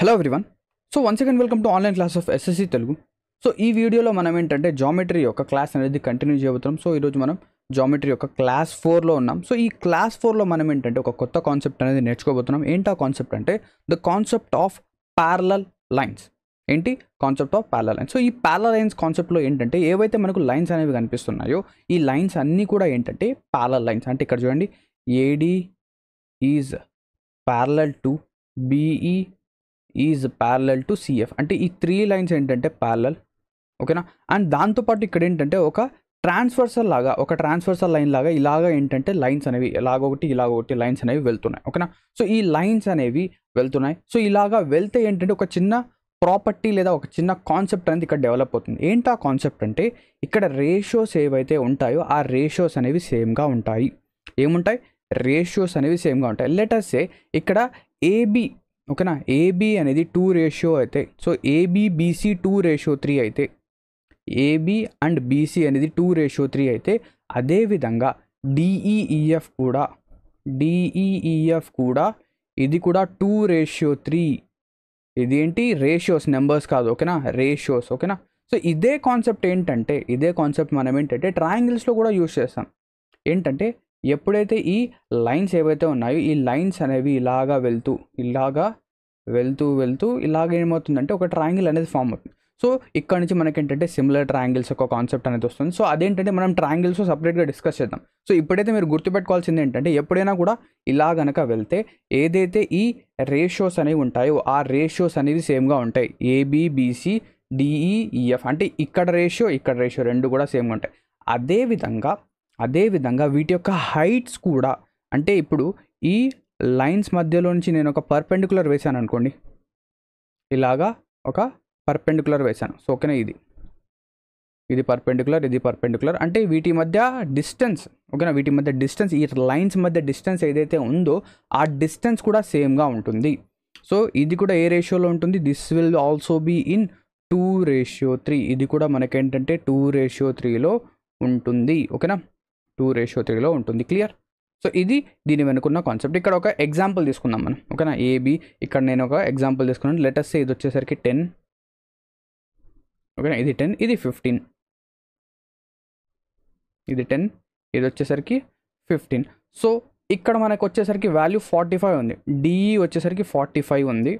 Hello everyone so one second welcome to online class of SSC Telugu so ఈ వీడియోలో మనం ఏంటంటే జామెట్రీ యొక్క క్లాస్ అనేది కంటిన్యూ చేయబోతున్నాం సో ఈరోజు మనం జామెట్రీ యొక్క క్లాస్ ఫోర్లో ఉన్నాం సో ఈ క్లాస్ ఫోర్లో మనం ఏంటంటే ఒక కొత్త కాన్సెప్ట్ అనేది నేర్చుకోబోతున్నాం ఏంటి ఆ కాన్సెప్ట్ అంటే the concept of parallel lines ఏంటి concept of parallel lines so ఈ ప్యారల లైన్స్ కాన్సెప్ట్లో ఏంటంటే ఏవైతే మనకు లైన్స్ అనేవి కనిపిస్తున్నాయో ఈ లైన్స్ అన్నీ కూడా ఏంటంటే ప్యారల లైన్స్ అంటే ఇక్కడ చూడండి AD is parallel to BE is parallel to CF అంటే ఈ త్రీ లైన్స్ ఏంటంటే ప్యారలల్ ఓకేనా అండ్ దాంతోపాటు ఇక్కడ ఏంటంటే ఒక ట్రాన్స్ఫర్సర్ లాగా ఒక ట్రాన్స్ఫర్సర్ లైన్ లాగా ఇలాగ ఏంటంటే లైన్స్ అనేవి ఇలాగొకటి ఇలాగొకటి లైన్స్ అనేవి వెళ్తున్నాయి ఓకేనా సో ఈ లైన్స్ అనేవి వెళ్తున్నాయి సో ఇలాగా వెళ్తే ఏంటంటే ఒక చిన్న ప్రాపర్టీ లేదా ఒక చిన్న కాన్సెప్ట్ అనేది ఇక్కడ డెవలప్ అవుతుంది ఏంటి ఆ కాన్సెప్ట్ అంటే ఇక్కడ రేషియోస్ ఏవైతే ఉంటాయో ఆ రేషియోస్ అనేవి సేమ్గా ఉంటాయి ఏముంటాయి రేషియోస్ అనేవి సేమ్గా ఉంటాయి లెటర్సే ఇక్కడ ఏబి ఓకేనా ఏబి అనేది టూ రేషియో అయితే so AB BC two ratio three అయితే ఏబి అండ్ బీసీ అనేది టూ రేషియో త్రీ అయితే అదేవిధంగా డిఈఈఎఫ్ e, e, కూడా డిఈఈఎఫ్ e, కూడా ఇది కూడా టూ రేషియో త్రీ ఇదేంటి రేషియోస్ నెంబర్స్ కాదు ఓకేనా రేషియోస్ ఓకేనా సో ఇదే కాన్సెప్ట్ ఏంటంటే ఇదే కాన్సెప్ట్ మనం ఏంటంటే ట్రయాంగిల్స్లో కూడా యూస్ చేస్తాం ఏంటంటే ఎప్పుడైతే ఈ లైన్స్ ఏవైతే ఉన్నాయో ఈ లైన్స్ అనేవి ఇలాగా వెళ్తూ ఇలాగా వెళ్తూ వెళ్తూ ఇలాగ ఏమవుతుందంటే ఒక ట్రాంగిల్ అనేది ఫామ్ అవుతుంది సో ఇక్కడ నుంచి మనకి ఏంటంటే సిమిలర్ ట్రాంగిల్స్ ఒక కాన్సెప్ట్ అనేది వస్తుంది సో అదేంటంటే మనం ట్రాంగిల్స్ సపరేట్గా డిస్కస్ చేద్దాం సో ఇప్పుడైతే మీరు గుర్తుపెట్టుకోవాల్సింది ఏంటంటే ఎప్పుడైనా కూడా ఇలా గనక వెళ్తే ఏదైతే ఈ రేషియోస్ అనేవి ఉంటాయో ఆ రేషియోస్ అనేవి సేమ్గా ఉంటాయి బీసీ డిఈఈఎఫ్ e, e, అంటే ఇక్కడ రేషియో ఇక్కడ రేషియో రెండు కూడా సేమ్గా ఉంటాయి అదేవిధంగా అదేవిధంగా వీటి యొక్క హైట్స్ కూడా అంటే ఇప్పుడు ఈ లైన్స్ మధ్యలో నుంచి నేను ఒక పర్పెండికులర్ వేశాను అనుకోండి ఇలాగా ఒక పర్పెండికులర్ వేశాను సో ఓకేనా ఇది ఇది పర్పెండికులర్ ఇది పర్పెండికులర్ అంటే వీటి మధ్య డిస్టెన్స్ ఓకేనా వీటి మధ్య డిస్టెన్స్ ఈ లైన్స్ మధ్య డిస్టెన్స్ ఏదైతే ఉందో ఆ డిస్టెన్స్ కూడా సేమ్గా ఉంటుంది సో ఇది కూడా ఏ రేషియోలో ఉంటుంది this will also be in two ratio three ఇది కూడా మనకేంటంటే టూ రేషియో త్రీలో ఉంటుంది ఓకేనా టూ రేషియో త్రీలో ఉంటుంది క్లియర్ సో ఇది దీని వెనుకున్న కాన్సెప్ట్ ఇక్కడ ఒక ఎగ్జాంపుల్ తీసుకుందాం మనం ఓకేనా ఏబి ఇక్కడ నేను ఒక ఎగ్జాంపుల్ తీసుకున్నాను లెటర్స్ ఇది వచ్చేసరికి టెన్ ఓకేనా ఇది టెన్ ఇది ఫిఫ్టీన్ ఇది టెన్ ఇది వచ్చేసరికి ఫిఫ్టీన్ సో ఇక్కడ మనకు వచ్చేసరికి వాల్యూ ఫార్టీ ఫైవ్ ఉంది డిఈ వచ్చేసరికి ఫార్టీ ఫైవ్ ఉంది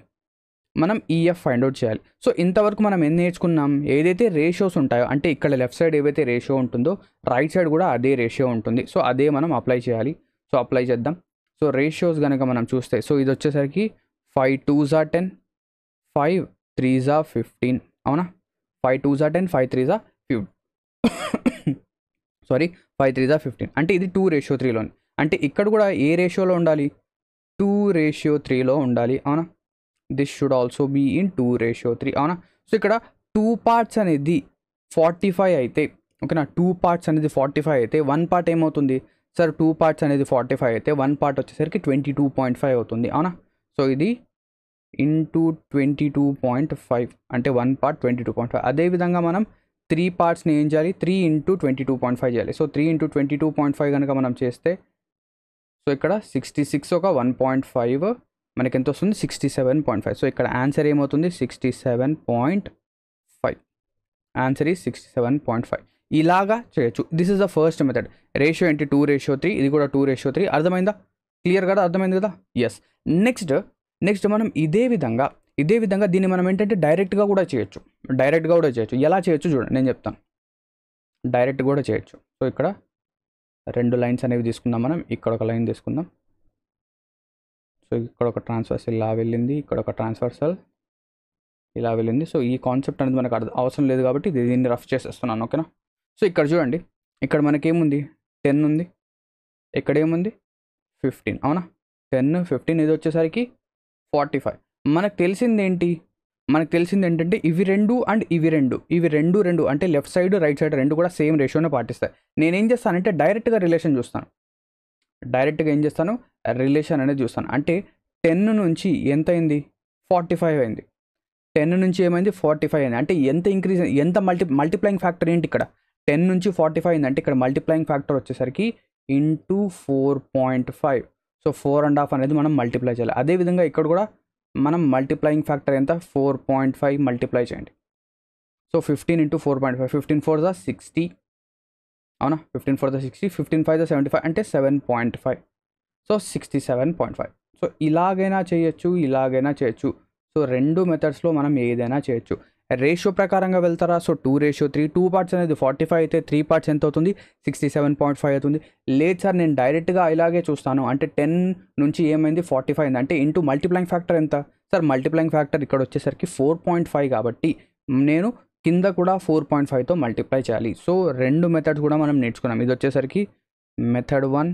మనం ఈఎఫ్ ఫైండ్ అవుట్ చేయాలి సో ఇంతవరకు మనం ఏం నేర్చుకున్నాం ఏదైతే రేషియోస్ ఉంటాయో అంటే ఇక్కడ లెఫ్ట్ సైడ్ ఏవైతే రేషియో ఉంటుందో రైట్ సైడ్ కూడా అదే రేషియో ఉంటుంది సో అదే మనం అప్లై చేయాలి సో అప్లై చేద్దాం సో రేషియోస్ కనుక మనం చూస్తే సో ఇది వచ్చేసరికి ఫైవ్ టూ జా టెన్ ఫైవ్ త్రీ జా ఫిఫ్టీన్ అవునా ఫైవ్ టూ జా టెన్ ఫైవ్ త్రీ జా ఫిఫ్ సారీ ఫైవ్ త్రీ జా ఫిఫ్టీన్ అంటే ఇది టూ రేషియో త్రీలోని అంటే ఇక్కడ కూడా ఏ రేషియోలో ఉండాలి టూ రేషియో త్రీలో ఉండాలి అవునా this should also be in two ratio three అవునా సో ఇక్కడ టూ పార్ట్స్ అనేది ఫార్టీ ఫైవ్ అయితే ఓకేనా టూ పార్ట్స్ అనేది ఫార్టీ ఫైవ్ అయితే వన్ పార్ట్ ఏమవుతుంది సార్ టూ పార్ట్స్ అనేది ఫార్టీ ఫైవ్ అయితే వన్ పార్ట్ వచ్చేసరికి ట్వంటీ టూ పాయింట్ ఫైవ్ అవుతుంది అవునా సో ఇది into twenty two point five అంటే one part twenty two point five అదేవిధంగా మనం త్రీ పార్ట్స్ని ఏం చేయాలి three into twenty two point five చేయాలి so three into twenty two point five కనుక మనం చేస్తే సో ఇక్కడ సిక్స్టీ సిక్స్ ఒక వన్ పాయింట్ ఫైవ్ మనకి ఎంత వస్తుంది sixty seven point five so ఇక్కడ ఆన్సర్ ఏమవుతుంది sixty seven point five answer is sixty seven point five ఇలాగా చేయొచ్చు this is the first method ratio ఏంటి టూ రేషియో త్రీ ఇది కూడా టూ రేషియో త్రీ అర్థమైందా క్లియర్ కదా అర్థమైంది కదా ఎస్ నెక్స్ట్ నెక్స్ట్ మనం ఇదే విధంగా ఇదే విధంగా దీన్ని మనం ఏంటంటే డైరెక్ట్గా కూడా చేయొచ్చు డైరెక్ట్గా కూడా చేయొచ్చు ఎలా చేయొచ్చు చూడండి నేను చెప్తాను డైరెక్ట్ కూడా చేయొచ్చు సో ఇక్కడ రెండు లైన్స్ అనేవి తీసుకుందాం మనం ఇక్కడ ఒక లైన్ తీసుకుందాం సో ఇక్కడ ఒక ట్రాన్స్ఫర్ ఇలా వెళ్ళింది ఇక్కడ ఒక ట్రాన్స్ఫర్ ఇలా వెళ్ళింది సో ఈ కాన్సెప్ట్ అనేది మనకు అర్థం అవసరం లేదు కాబట్టి దీన్ని రఫ్ చేసేస్తున్నాను ఓకేనా సో ఇక్కడ చూడండి ఇక్కడ మనకేముంది టెన్ ఉంది ఇక్కడ ఏముంది ఫిఫ్టీన్ అవునా టెన్ ఫిఫ్టీన్ ఇది వచ్చేసరికి ఫార్టీ ఫైవ్ మనకు తెలిసింది ఏంటి మనకు తెలిసింది ఏంటంటే ఇవి రెండు అండ్ ఇవి రెండు ఇవి రెండు రెండు అంటే లెఫ్ట్ సైడ్ రైట్ సైడ్ రెండు కూడా సేమ్ రేషియోనే పాటిస్తాయి నేనేం చేస్తానంటే డైరెక్ట్గా రిలేషన్ చూస్తాను డైరెక్ట్గా ఏం చేస్తాను రిలేషన్ అనేది చూస్తాను అంటే టెన్ నుంచి ఎంత అయింది ఫార్టీ ఫైవ్ అయింది టెన్ నుంచి ఏమైంది ఫార్టీ ఫైవ్ అయింది అంటే ఎంత ఇంక్రీజ్ ఎంత మల్టీ మల్టిప్లయింగ్ ఫ్యాక్టర్ ఏంటి ఇక్కడ టెన్ నుంచి ఫార్టీ ఫైవ్ అయింది అంటే ఇక్కడ మల్టిప్లయింగ్ ఫ్యాక్టర్ వచ్చేసరికి into four point five so four and half అనేది మనం మల్టిప్లై చేయాలి అదేవిధంగా ఇక్కడ కూడా మనం మల్టిప్లయింగ్ ఫ్యాక్టర్ ఎంత ఫోర్ పాయింట్ ఫైవ్ మల్టిప్లై చేయండి so fifteen into four point five fifteen four the sixty అవునా fifteen four the sixty fifteen five the seventy five అంటే seven point five so sixty seven point five so ఇలాగైనా చేయొచ్చు ఇలాగైనా చేయొచ్చు so రెండు మెథడ్స్లో మనం ఏదైనా చేయొచ్చు రేషియో ప్రకారంగా వెళ్తారా so two ratio three two parts అనేది ఫార్టీ ఫైవ్ అయితే త్రీ పార్ట్స్ ఎంత అవుతుంది సిక్స్టీ సెవెన్ పాయింట్ ఫైవ్ అవుతుంది లేదు సార్ నేను డైరెక్ట్గా ఇలాగే చూస్తాను అంటే టెన్ నుంచి ఏమైంది ఫార్టీ ఫైవ్ అంటే ఇంటూ మల్టిప్లైంగ్ ఫ్యాక్టర్ ఎంత సార్ మల్టిప్లైంగ్ ఫ్యాక్టర్ ఇక్కడ వచ్చేసరికి ఫోర్ పాయింట్ ఫైవ్ కాబట్టి నేను కింద కూడా ఫోర్ పాయింట్ ఫైవ్తో మల్టిప్లై చేయాలి సో రెండు మెథడ్స్ కూడా మనం నేర్చుకున్నాం ఇది వచ్చేసరికి మెథడ్ వన్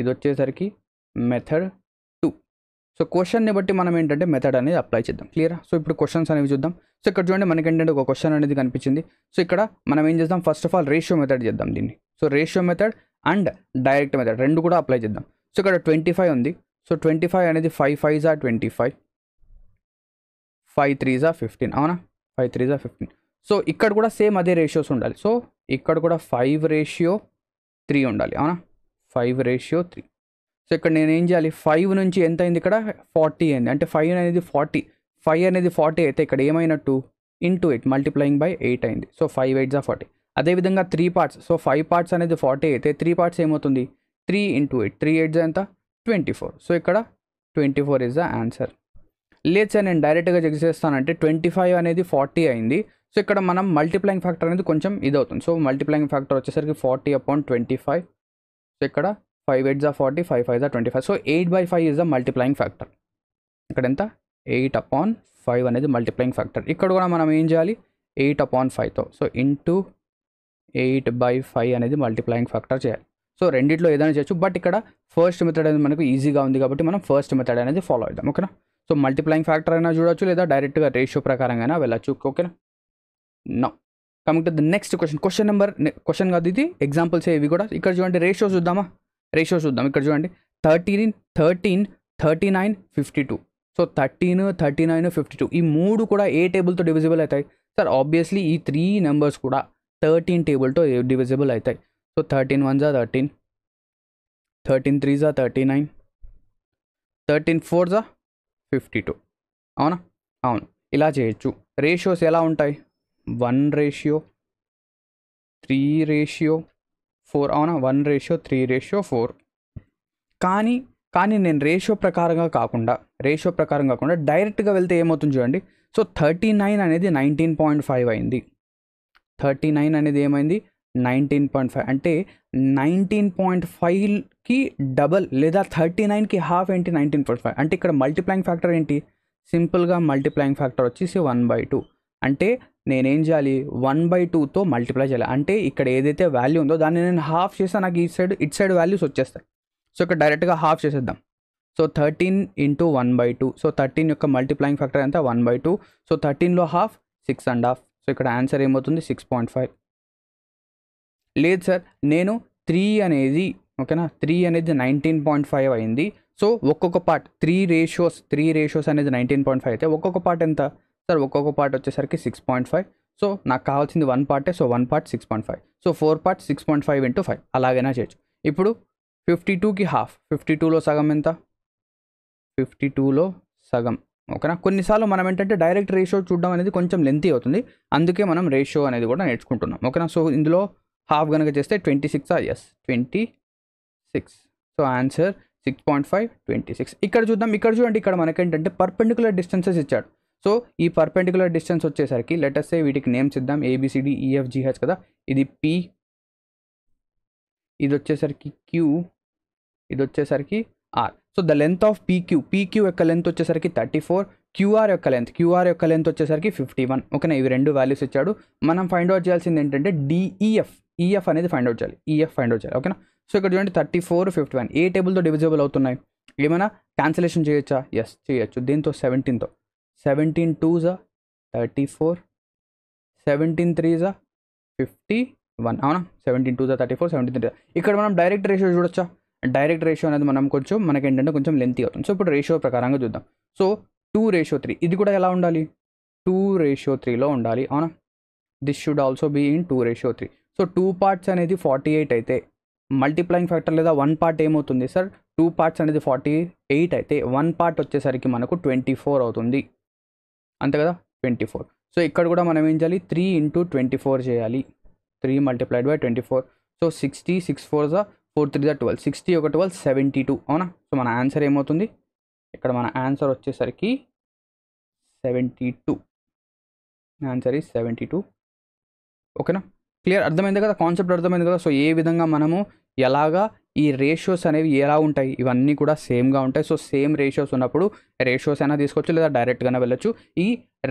ఇది వచ్చేసరికి మెథడ్ టూ సో క్వశ్చన్ని బట్టి మనం ఏంటంటే మెథడ్ అనేది అప్లై చేద్దాం క్లియరా సో ఇప్పుడు క్వశ్చన్స్ అనేవి చూద్దాం సో ఇక్కడ చూడండి మనకి ఏంటంటే ఒక క్వశ్చన్ అనేది కనిపించింది సో ఇక్కడ మనం ఏం చేద్దాం first of all ratio method చేద్దాం దీన్ని so ratio method and direct method రెండు కూడా అప్లై చేద్దాం సో ఇక్కడ ట్వంటీ ఫైవ్ ఉంది సో ట్వంటీ ఫైవ్ అనేది ఫైవ్ ఫైవ్ ఆ ట్వంటీ ఫైవ్ ఫైవ్ త్రీ జా ఫిఫ్టీన్ అవునా ఫైవ్ త్రీ జా ఫిఫ్టీన్ సో ఇక్కడ కూడా సేమ్ అదే రేషియోస్ ఉండాలి సో ఇక్కడ కూడా ఫైవ్ రేషియో త్రీ ఉండాలి అవునా ఫైవ్ రేషియో త్రీ సో ఇక్కడ నేను ఏం చేయాలి ఫైవ్ నుంచి ఎంత అయింది ఇక్కడ ఫార్టీ అయింది అంటే ఫైవ్ అనేది ఫార్టీ ఫైవ్ అనేది ఫార్టీ అయితే ఇక్కడ ఏమైనట్టు into eight multiplying by eight అయింది సో ఫైవ్ ఎయిట్ జా ఫార్టీ అదేవిధంగా three parts so five parts అనేది ఫార్టీ అయితే త్రీ పార్ట్స్ ఏమవుతుంది three into eight three eight జా ఎంత ట్వంటీ ఫోర్ సో ఇక్కడ twenty four is the answer లేదు సార్ నేను డైరెక్ట్గా చెక్ చేస్తానంటే ట్వంటీ ఫైవ్ అనేది ఫార్టీ అయింది సో ఇక్కడ మనం మల్టిప్లయింగ్ ఫ్యాక్టర్ అనేది కొంచెం ఇది అవుతుంది సో మల్టిప్లయింగ్ ఫ్యాక్టర్ వచ్చేసరికి forty appoint twenty five so ఇక్కడ ఫైవ్ ఎయిట్ జా ఫార్టీ ఫైవ్ ఫైవ్ జా twenty five so eight by five is the multiplying factor ఇక్కడ ఎంత ఎయిట్ అపాన్ ఫైవ్ అనేది మల్టిప్లయింగ్ ఫ్యాక్టర్ ఇక్కడ కూడా మనం ఏం చేయాలి ఎయిట్ అపాన్ ఫైవ్తో so into eight by five అనేది మల్టిప్లయింగ్ ఫ్యాక్టర్ చేయాలి సో రెండిట్లో ఏదైనా చేయొచ్చు బట్ ఇక్కడ ఫస్ట్ మెథడ్ అనేది మనకు ఈజీగా ఉంది కాబట్టి మనం ఫస్ట్ మెథడ్ అనేది ఫాలో అవుదాం ఓకేనా సో మల్టిప్లయింగ్ ఫ్యాక్టర్ అయినా చూడొచ్చు లేదా డైరెక్ట్గా రేషియో ప్రకారంగా వెళ్ళచ్చు ఓకేనా నా coming to the next question question number question కాదు ఇది ఎగ్జాంపుల్స్ ఇవి కూడా ఇక్కడ చూడండి రేషియో చూద్దామా రేషియో చూద్దాం ఇక్కడ చూడండి thirteen thirteen thirty nine fifty two so thirteen thirty nine fifty two ఈ మూడు కూడా ఏ టేబుల్తో డివిజిబుల్ అవుతాయి సార్ ఆబ్వియస్లీ ఈ త్రీ నెంబర్స్ కూడా థర్టీన్ టేబుల్తో డివిజిబుల్ అవుతాయి సో థర్టీన్ వన్ జా థర్టీన్ థర్టీన్ త్రీ జా థర్టీ నైన్ థర్టీన్ ఫోర్ జా ఫిఫ్టీ టూ అవునా అవును ఇలా చేయొచ్చు రేషియోస్ ఎలా ఉంటాయి one ratio three ratio four అవునా one ratio three ratio four కానీ కానీ నేను రేషియో ప్రకారంగా కాకుండా రేషియో ప్రకారం కాకుండా డైరెక్ట్గా వెళ్తే ఏమవుతుంది చూడండి సో థర్టీ నైన్ అనేది నైన్టీన్ పాయింట్ ఫైవ్ అయింది థర్టీ నైన్ అనేది ఏమైంది నైన్టీన్ పాయింట్ ఫైవ్ అంటే నైన్టీన్ పాయింట్ ఫైవ్కి డబల్ లేదా థర్టీ నైన్కి హాఫ్ ఏంటి నైన్టీన్ పాయింట్ ఫైవ్ అంటే ఇక్కడ మల్టిప్లైంగ్ ఫ్యాక్టర్ ఏంటి సింపుల్గా మల్టీప్లాయింగ్ ఫ్యాక్టర్ వచ్చేసి వన్ బై టూ అంటే నేనేం చేయాలి వన్ బై టూతో మల్టిప్లై చేయాలి అంటే ఇక్కడ ఏదైతే వాల్యూ ఉందో దాన్ని నేను హాఫ్ చేస్తే నాకు ఈ సైడ్ ఇట్ సైడ్ వాల్యూస్ వచ్చేస్తాయి సో ఇక్కడ డైరెక్ట్గా హాఫ్ చేసేద్దాం so thirteen into one by two so thirteen యొక్క మల్టిప్లైయింగ్ ఫ్యాక్టర్ ఎంత వన్ బై టూ సో థర్టీన్లో half six and half so ఇక్కడ ఆన్సర్ ఏమవుతుంది సిక్స్ పాయింట్ ఫైవ్ లేదు సార్ నేను త్రీ అనేది ఓకేనా త్రీ అనేది నైన్టీన్ పాయింట్ ఫైవ్ అయింది సో ఒక్కొక్క part three ratios three ratios అనేది నైన్టీన్ పాయింట్ ఫైవ్ అయితే ఒక్కొక్క పార్ట్ ఎంత సార్ ఒక్కొక్క పార్ట్ వచ్చేసరికి సిక్స్ పాయింట్ ఫైవ్ సో నాకు కావాల్సింది వన్ పార్టే so one part six point five so four part six point five into five అలాగైనా చేయొచ్చు ఇప్పుడు ఫిఫ్టీ టూకి హాఫ్ ఫిఫ్టీ టూలో సగం ఎంత ఫిఫ్టీ టూలో సగం ఓకేనా కొన్నిసార్లు మనం ఏంటంటే డైరెక్ట్ రేషియో చూడడం అనేది కొంచెం లెంతీ అవుతుంది అందుకే మనం రేషియో అనేది కూడా నేర్చుకుంటున్నాం ఓకేనా సో ఇందులో హాఫ్ కనుక చేస్తే twenty six yes twenty six so answer six point five twenty six ఇక్కడ చూద్దాం ఇక్కడ చూడండి ఇక్కడ మనకేంటంటే పర్పెండికులర్ డిస్టెన్సెస్ ఇచ్చాడు సో ఈ పర్పెండికులర్ డిస్టెన్స్ వచ్చేసరికి లెటర్సే వీటికి నేమ్స్ ఇద్దాం ఏబిసిడి ఈఎఫ్జిహెచ్ కదా ఇది పి ఇది వచ్చేసరికి క్యూ ఇది వచ్చేసరికి R so the length of PQ PQ యొక్క లెంత్ వచ్చేసరికి థర్టీ ఫోర్ క్యూఆర్ యొక్క లెంత్ క్యూఆర్ యొక్క లెంత్ వచ్చేసరికి ఫిఫ్టీ వన్ ఓకేనా ఇవి రెండు వాల్యూస్ ఇచ్చాడు మనం ఫైండ్ అవుట్ చేయాల్సింది ఏంటంటే డిఈఎఫ్ ఈఎఫ్ e, e, అనేది ఫైండ్ అవుట్ చేయాలి ఈఎఫ్ ఫైండ్ అవుట్ చేయాలి ఓకేనా సో ఇక్కడ చూడండి థర్టీ ఫోర్ ఫిఫ్టీ వన్ ఏ టేబుల్తో డివిజబుల్ అవుతున్నాయి ఏమైనా క్యాన్సిలేషన్ చేయొచ్చా ఎస్ చేయొచ్చు దీంతో సెవెంటీన్తో seventeen twos thirty four seventeen threes fifty one అవునా seventeen twos thirty four seventeen three ఇక్కడ మనం డైరెక్ట్ రేషియో చూడొచ్చా డైరెక్ట్ రేషియో అనేది మనం కొంచెం మనకి ఏంటంటే కొంచెం లెంతీ అవుతుంది సో ఇప్పుడు రేషియో ప్రకారంగా చూద్దాం సో టూ రేషియో త్రీ ఇది కూడా ఎలా ఉండాలి టూ రేషియో త్రీలో ఉండాలి అవునా this should also be in two ratio three so two parts అనేది ఫార్టీ ఎయిట్ అయితే మల్టిప్లయింగ్ ఫ్యాక్టర్ లేదా వన్ పార్ట్ ఏమవుతుంది సార్ టూ పార్ట్స్ అనేది ఫార్టీ ఎయిట్ అయితే వన్ పార్ట్ వచ్చేసరికి మనకు ట్వంటీ ఫోర్ అవుతుంది అంతే కదా ట్వంటీ ఫోర్ సో ఇక్కడ కూడా మనం ఏం చేయాలి త్రీ ఇంటూ ట్వంటీ ఫోర్ చేయాలి three multiplied by twenty four so sixty six four జా ఫోర్ త్రీ జా ట్వెల్వ్ సిక్స్టీ ఒక ట్వెల్వ్ సెవెంటీ టూ అవునా సో మన ఆన్సర్ ఏమవుతుంది ఇక్కడ మన ఆన్సర్ వచ్చేసరికి seventy two answer is seventy two ఓకేనా క్లియర్ అర్థమైంది కదా కాన్సెప్ట్ అర్థమైంది కదా సో ఏ విధంగా మనము ఎలాగా ఈ రేషియోస్ అనేవి ఎలా ఉంటాయి ఇవన్నీ కూడా సేమ్గా ఉంటాయి సో సేమ్ రేషియోస్ ఉన్నప్పుడు రేషియోస్ అయినా తీసుకోవచ్చు లేదా డైరెక్ట్గానే వెళ్ళొచ్చు ఈ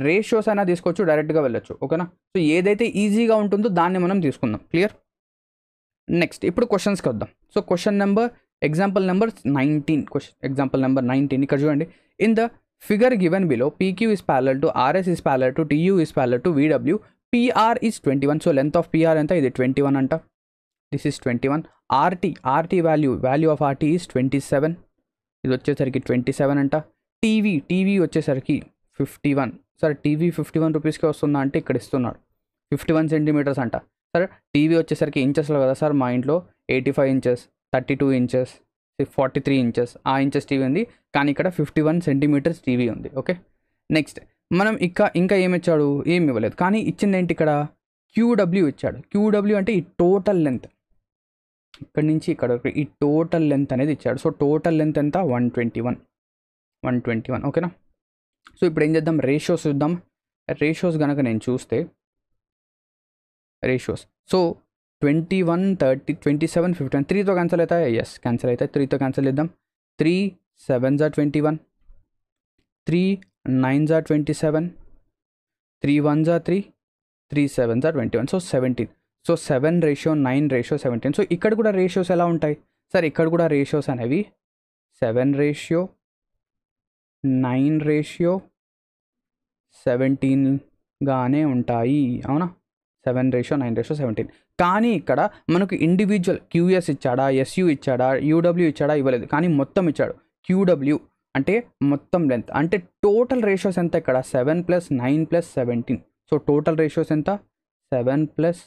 రేషియోస్ అయినా తీసుకోవచ్చు డైరెక్ట్గా వెళ్ళొచ్చు ఓకేనా సో ఏదైతే ఈజీగా ఉంటుందో దాన్ని మనం తీసుకుందాం క్లియర్ నెక్స్ట్ ఇప్పుడు క్వశ్చన్స్కి వద్దాం so question number example number nineteen question example number nineteen ఇక్కడ చూడండి in the figure given below PQ is parallel to RS is parallel to TU is parallel to VW PR is twenty one so length of PR ఎంత ఇది twenty one అంట this is twenty one RT RT value value of RT is twenty seven ఇది వచ్చేసరికి twenty seven అంట TV TV వచ్చేసరికి fifty one సరే TV fifty one రూపీస్కే వస్తుందా అంటే ఇక్కడ ఇస్తున్నాడు ఫిఫ్టీ వన్ సెంటీమీటర్స్ అంట సార్ టీవీ వచ్చేసరికి ఇంచెస్లో కదా సార్ మా ఇంట్లో eighty five inches thirty two inches forty three inches ఆ ఇంచెస్ టీవీ ఉంది కానీ ఇక్కడ ఫిఫ్టీ వన్ సెంటీమీటర్స్ టీవీ ఉంది ఓకే నెక్స్ట్ మనం ఇంకా ఇంకా ఏమి ఇచ్చాడు ఏమి ఇవ్వలేదు కానీ ఇచ్చింది ఏంటి ఇక్కడ క్యూడబ్ల్యూ ఇచ్చాడు క్యూడబ్ల్యూ అంటే ఈ టోటల్ లెంత్ ఇక్కడ నుంచి ఇక్కడ ఈ టోటల్ లెంత్ అనేది ఇచ్చాడు సో టోటల్ లెంత్ ఎంత one twenty one one twenty one ఓకేనా సో ఇప్పుడు ఏం చేద్దాం రేషియోస్ చూద్దాం రేషియోస్ కనుక నేను చూస్తే ratios so twenty one thirty twenty seven fifty one త్రీతో క్యాన్సిల్ అవుతాయి ఎస్ క్యాన్సిల్ అవుతాయి త్రీతో క్యాన్సిల్ చేద్దాం త్రీ సెవెన్ జా ట్వంటీ వన్ త్రీ నైన్ జా ట్వంటీ సెవెన్ త్రీ వన్ జా త్రీ త్రీ సెవెన్ జా twenty one so seventeen so seven ratio nine ratio seventeen so ఇక్కడ కూడా రేషియోస్ ఎలా ఉంటాయి సార్ ఇక్కడ కూడా రేషియోస్ అనేవి సెవెన్ రేషియో నైన్ రేషియో సెవెంటీన్గానే ఉంటాయి అవునా seven ratio nine ratio seventeen కానీ ఇక్కడ మనకు ఇండివిజువల్ క్యూఎస్ ఇచ్చాడా ఎస్యూ ఇచ్చాడా యూడబ్ల్యూ ఇచ్చాడా ఇవ్వలేదు కానీ మొత్తం ఇచ్చాడు క్యూడబ్ల్యూ అంటే మొత్తం లెంత్ అంటే టోటల్ రేషియోస్ ఎంత ఇక్కడ seven plus nine plus seventeen so total ratios ఎంత seven plus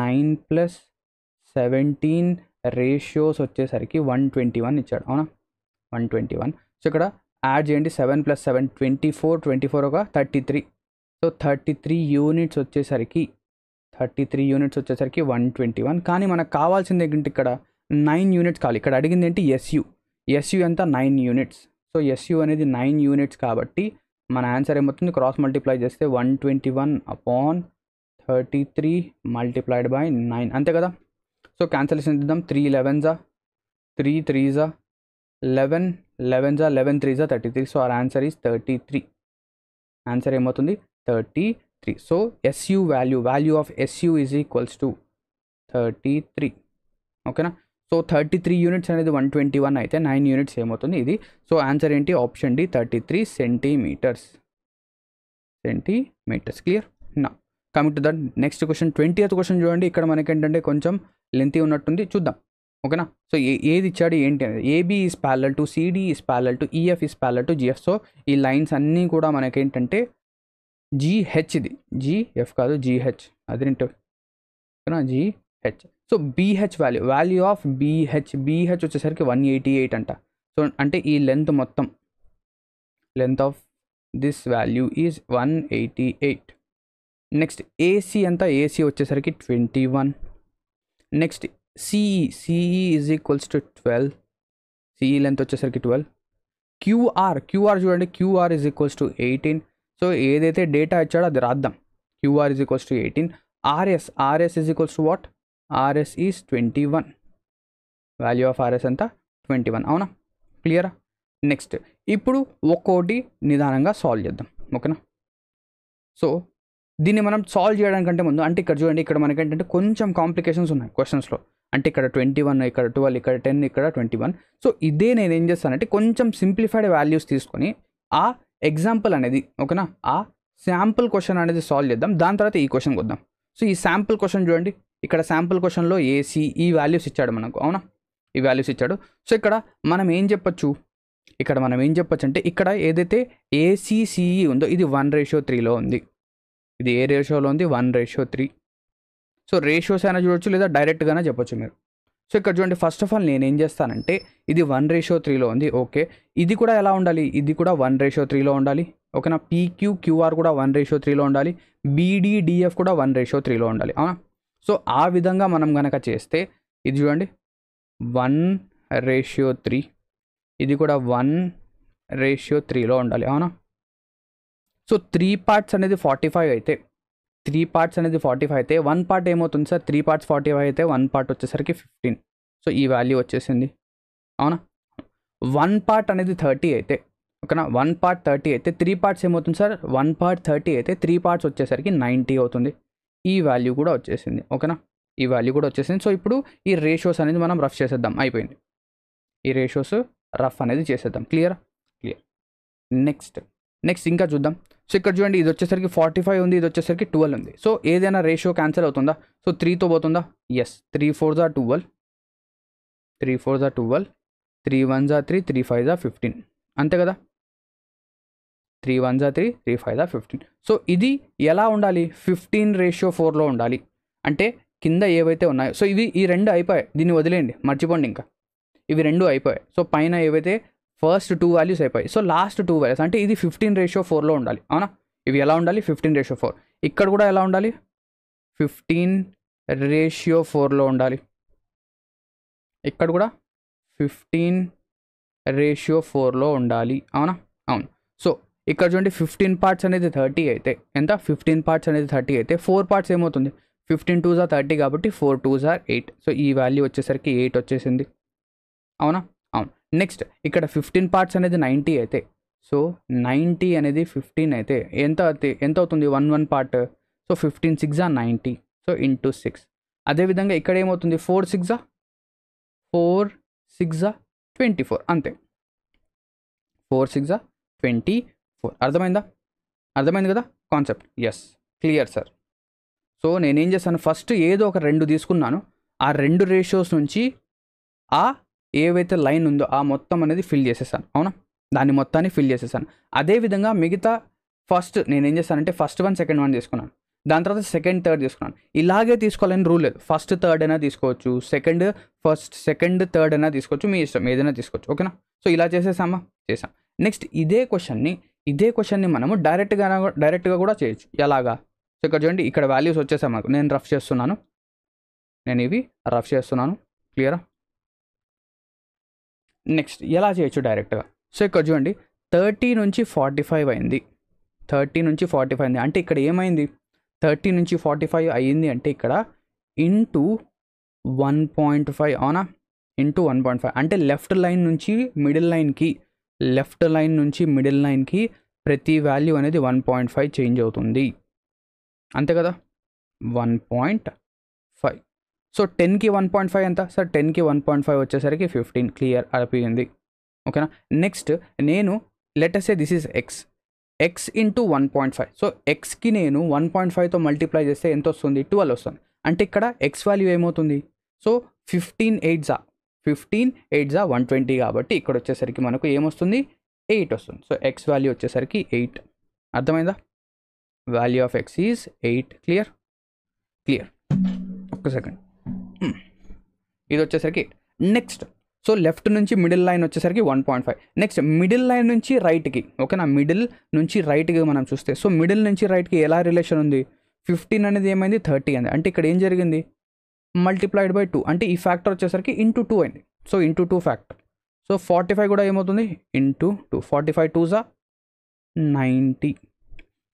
nine plus seventeen ratios వచ్చేసరికి వన్ ట్వంటీ వన్ ఇచ్చాడు అవునా వన్ ట్వంటీ వన్ సో ఇక్కడ యాడ్ చేయండి seven plus seven twenty four twenty four ఒక thirty three so thirty three units వచ్చేసరికి thirty three units వచ్చేసరికి one twenty one కానీ మనకు కావాల్సింది ఏంటి ఇక్కడ నైన్ యూనిట్స్ కావాలి ఇక్కడ అడిగింది ఏంటి ఎస్యూ ఎస్యూ ఎంత నైన్ యూనిట్స్ సో ఎస్యూ అనేది నైన్ యూనిట్స్ కాబట్టి మన ఆన్సర్ ఏమవుతుంది క్రాస్ మల్టిప్లై చేస్తే one twenty one upon thirty three multiplied by nine అంతే కదా సో క్యాన్సలేషన్ ఇద్దాం త్రీ లెవెన్జా త్రీ త్రీజా లెవెన్ లెవెన్జా లెవెన్ త్రీజా thirty three so our answer is thirty three answer ఏమవుతుంది thirty three so SU value value of SU is equals to thirty three ఓకేనా so thirty three units అనేది one twenty one అయితే nine units ఏమవుతుంది ఇది so answer ఏంటి option D thirty three centimetres centimetres clear నా coming to that next question twentieth question చూడండి ఇక్కడ మనకి ఏంటంటే కొంచెం లెంతీ ఉన్నట్టుంది చూద్దాం ఓకేనా సో ఏది ఇచ్చాడు ఏంటి అనేది AB is parallel to CD is parallel to EF is parallel to GF so ఈ లైన్స్ అన్నీ కూడా మనకేంటంటే జీహెచ్ ఇది జిఎఫ్ కాదు జీహెచ్ అదేంటి ఓకేనా GH so BH value value of BH BH వచ్చేసరికి వన్ ఎయిటీ ఎయిట్ అంట సో అంటే ఈ లెంత్ మొత్తం length of this value is one eighty eight next AC ఎంత ఏసీ వచ్చేసరికి twenty one next CE CE is equals to twelve CE length వచ్చేసరికి twelve QR QR చూడండి QR is equals to eighteen so ఏదైతే data ఇచ్చాడో అది రాద్దాం QR is equals to eighteen RS RS is equals to what RS is twenty one value of RS ఎంత twenty one అవునా క్లియరా next ఇప్పుడు ఒక్కోటి నిదానంగా సాల్వ్ చేద్దాం ఓకేనా సో దీన్ని మనం సాల్వ్ చేయడానికంటే ముందు అంటే ఇక్కడ చూడండి ఇక్కడ మనకి ఏంటంటే కొంచెం కాంప్లికేషన్స్ ఉన్నాయి క్వశ్చన్స్లో అంటే ఇక్కడ ట్వంటీ వన్ ఇక్కడ ట్వెల్వ్ ఇక్కడ టెన్ ఇక్కడ ట్వంటీ వన్ సో ఇదే నేను ఏం చేస్తానంటే కొంచెం సింప్లిఫైడ్ వాల్యూస్ తీసుకొని ఆ ఎగ్జాంపుల్ అనేది ఓకేనా ఆ శాంపుల్ క్వశ్చన్ అనేది సాల్వ్ చేద్దాం దాని తర్వాత ఈ క్వశ్చన్కి వద్దాం సో ఈ శాంపుల్ క్వశ్చన్ చూడండి ఇక్కడ శాంపుల్ క్వశ్చన్లో ఏసీ ఈ వాల్యూస్ ఇచ్చాడు మనకు అవునా ఈ వాల్యూస్ ఇచ్చాడు సో ఇక్కడ మనం ఏం చెప్పొచ్చు ఇక్కడ మనం ఏం చెప్పచ్చు అంటే ఇక్కడ ఏదైతే ఏసీసీఈ e ఉందో ఇది వన్ రేషియో త్రీలో ఉంది ఇది ఏ రేషియోలో ఉంది one ratio three so ratios అయినా చూడొచ్చు లేదా డైరెక్ట్గానే చెప్పొచ్చు మీరు సో ఇక్కడ చూడండి ఫస్ట్ ఆఫ్ ఆల్ నేను ఏం చేస్తానంటే ఇది వన్ రేషియో త్రీలో ఉంది ఓకే ఇది కూడా ఎలా ఉండాలి ఇది కూడా వన్ రేషియో త్రీలో ఉండాలి ఓకేనా పీక్యూ క్యూఆర్ కూడా వన్ రేషియో త్రీలో ఉండాలి బీడీడిఎఫ్ కూడా వన్ రేషియో త్రీలో ఉండాలి అవునా సో ఆ విధంగా మనం కనుక చేస్తే ఇది చూడండి వన్ రేషియో త్రీ ఇది కూడా వన్ రేషియో త్రీలో ఉండాలి అవునా సో త్రీ పార్ట్స్ అనేది ఫార్టీ ఫైవ్ అయితే త్రీ పార్ట్స్ అనేది ఫార్టీ ఫైవ్ అయితే వన్ పార్ట్ ఏమవుతుంది sir three parts forty five అయితే వన్ పార్ట్ వచ్చేసరికి ఫిఫ్టీన్ సో ఈ వాల్యూ వచ్చేసింది అవునా వన్ పార్ట్ అనేది థర్టీ అయితే ఓకేనా వన్ పార్ట్ థర్టీ అయితే త్రీ పార్ట్స్ ఏమవుతుంది సార్ వన్ పార్ట్ థర్టీ అయితే త్రీ పార్ట్స్ వచ్చేసరికి నైంటీ అవుతుంది ఈ వాల్యూ కూడా వచ్చేసింది ఓకేనా ఈ వాల్యూ కూడా వచ్చేసింది సో ఇప్పుడు ఈ రేషియోస్ అనేది మనం రఫ్ చేసేద్దాం అయిపోయింది ఈ రేషియోస్ రఫ్ అనేది చేసేద్దాం క్లియర్ క్లియర్ నెక్స్ట్ నెక్స్ట్ ఇంకా చూద్దాం సో ఇక్కడ చూడండి ఇది వచ్చేసరికి ఫార్టీ ఫైవ్ ఉంది ఇది వచ్చేసరికి ట్వెల్వ్ ఉంది సో ఏదైనా రేషియో క్యాన్సిల్ అవుతుందా సో త్రీతో పోతుందా ఎస్ త్రీ ఫోర్ జా ట్వెల్వ్ త్రీ ఫోర్ జా ట్వెల్వ్ త్రీ వన్ జా త్రీ త్రీ ఫైవ్ జా ఫిఫ్టీన్ అంతే కదా త్రీ వన్ జా త్రీ త్రీ ఫైవ్ జా ఫిఫ్టీన్ సో ఇది ఎలా ఉండాలి ఫిఫ్టీన్ రేషియో ఫోర్లో ఉండాలి అంటే కింద ఏవైతే ఉన్నాయో సో ఇవి ఈ రెండు అయిపోయాయి దీన్ని వదిలేయండి మర్చిపోండి ఇంకా ఇవి రెండు అయిపోయాయి సో పైన ఏవైతే ఫస్ట్ టూ వాల్యూస్ అయిపోయి సో లాస్ట్ టూ వాల్యూస్ అంటే ఇది ఫిఫ్టీన్ రేషియో ఫోర్లో ఉండాలి అవునా ఇవి ఎలా ఉండాలి ఫిఫ్టీన్ రేషియో ఫోర్ ఇక్కడ కూడా ఎలా ఉండాలి ఫిఫ్టీన్ రేషియో ఫోర్లో ఉండాలి ఇక్కడ కూడా ఫిఫ్టీన్ రేషియో ఫోర్లో ఉండాలి అవునా అవును సో ఇక్కడ చూడండి ఫిఫ్టీన్ పార్ట్స్ అనేది థర్టీ అయితే ఎంత ఫిఫ్టీన్ పార్ట్స్ అనేది థర్టీ అయితే ఫోర్ పార్ట్స్ ఏమవుతుంది ఫిఫ్టీన్ టూ ఆర్ థర్టీ కాబట్టి four twos are eight so ఈ వాల్యూ వచ్చేసరికి ఎయిట్ వచ్చేసింది అవునా నెక్స్ట్ ఇక్కడ ఫిఫ్టీన్ పార్ట్స్ అనేది నైంటీ అయితే సో నైంటీ అనేది ఫిఫ్టీన్ అయితే ఎంత ఎంత అవుతుంది one one part so fifteen ఆ నైంటీ సో ఇంటూ సిక్స్ అదేవిధంగా ఇక్కడ ఏమవుతుంది ఫోర్ ఆ ఫోర్ ఆ ట్వంటీ ఫోర్ అంతే ఫోర్ ఆ ట్వంటీ ఫోర్ అర్థమైందా అర్థమైంది కదా concept yes clear sir so నేనేం చేశాను ఫస్ట్ ఏదో ఒక రెండు తీసుకున్నాను ఆ రెండు రేషియోస్ నుంచి ఆ ఏవైతే లైన్ ఉందో ఆ మొత్తం అనేది ఫిల్ చేసేసాను అవునా దాన్ని మొత్తాన్ని ఫిల్ చేసేసాను అదేవిధంగా మిగతా ఫస్ట్ నేను ఏం చేస్తానంటే ఫస్ట్ వన్ సెకండ్ వన్ తీసుకున్నాను దాని తర్వాత సెకండ్ థర్డ్ తీసుకున్నాను ఇలాగే తీసుకోవాలని రూల్ లేదు ఫస్ట్ థర్డ్ అయినా తీసుకోవచ్చు సెకండ్ ఫస్ట్ సెకండ్ థర్డ్ అయినా తీసుకోవచ్చు మీ ఇష్టం ఏదైనా తీసుకోవచ్చు ఓకేనా సో ఇలా చేసేసామా చేసాం నెక్స్ట్ ఇదే క్వశ్చన్ని ఇదే క్వశ్చన్ని మనము డైరెక్ట్గా డైరెక్ట్గా కూడా చేయొచ్చు ఎలాగా సో ఇక్కడ చూడండి ఇక్కడ వాల్యూస్ వచ్చేసాం నాకు నేను రఫ్ చేస్తున్నాను నేను ఇవి రఫ్ చేస్తున్నాను క్లియరా నెక్స్ట్ ఎలా చేయొచ్చు డైరెక్ట్గా సో ఇక్కడ చూడండి థర్టీ నుంచి ఫార్టీ ఫైవ్ అయింది థర్టీ నుంచి ఫార్టీ ఫైవ్ అయింది అంటే ఇక్కడ ఏమైంది థర్టీ నుంచి ఫార్టీ ఫైవ్ అయ్యింది అంటే ఇక్కడ ఇంటూ వన్ పాయింట్ ఫైవ్ అవునా ఇంటూ వన్ పాయింట్ ఫైవ్ అంటే లెఫ్ట్ లైన్ నుంచి మిడిల్ లైన్కి లెఫ్ట్ లైన్ నుంచి మిడిల్ లైన్కి ప్రతి వాల్యూ అనేది వన్ పాయింట్ ఫైవ్ చేంజ్ అవుతుంది అంతే కదా వన్ పాయింట్ ఫైవ్ సో టెన్కి వన్ పాయింట్ ఫైవ్ ఎంత సార్ టెన్కి వన్ పాయింట్ ఫైవ్ వచ్చేసరికి ఫిఫ్టీన్ క్లియర్ అయిపోయింది ఓకేనా నెక్స్ట్ నేను లెటెస్టే this is X X into one point five so ఎక్స్కి నేను వన్ పాయింట్ ఫైవ్తో మల్టిప్లై చేస్తే ఎంత వస్తుంది ట్వెల్వ్ వస్తుంది అంటే ఇక్కడ ఎక్స్ వాల్యూ ఏమవుతుంది సో ఫిఫ్టీన్ ఎయిట్ జా ఫిఫ్టీన్ ఎయిట్ జా వన్ ట్వంటీ కాబట్టి ఇక్కడ వచ్చేసరికి మనకు ఏమొస్తుంది ఎయిట్ వస్తుంది సో ఎక్స్ వాల్యూ వచ్చేసరికి ఎయిట్ అర్థమైందా value of X is eight clear clear ఒక్క సెకండ్ Hmm. ఇది వచ్చేసరికి నెక్స్ట్ సో లెఫ్ట్ నుంచి మిడిల్ లైన్ వచ్చేసరికి one point five next middle line నుంచి రైట్కి ఓకేనా మిడిల్ నుంచి రైట్కి మనం చూస్తే సో మిడిల్ నుంచి రైట్కి ఎలా రిలేషన్ ఉంది ఫిఫ్టీన్ అనేది ఏమైంది థర్టీ అనేది అంటే ఇక్కడ ఏం జరిగింది మల్టిప్లైడ్ బై టూ అంటే ఈ ఫ్యాక్టర్ వచ్చేసరికి ఇంటూ టూ అయింది so into two factor so forty five కూడా ఏమవుతుంది ఇంటూ టూ ఫార్టీ ఫైవ్ టూజా నైంటీ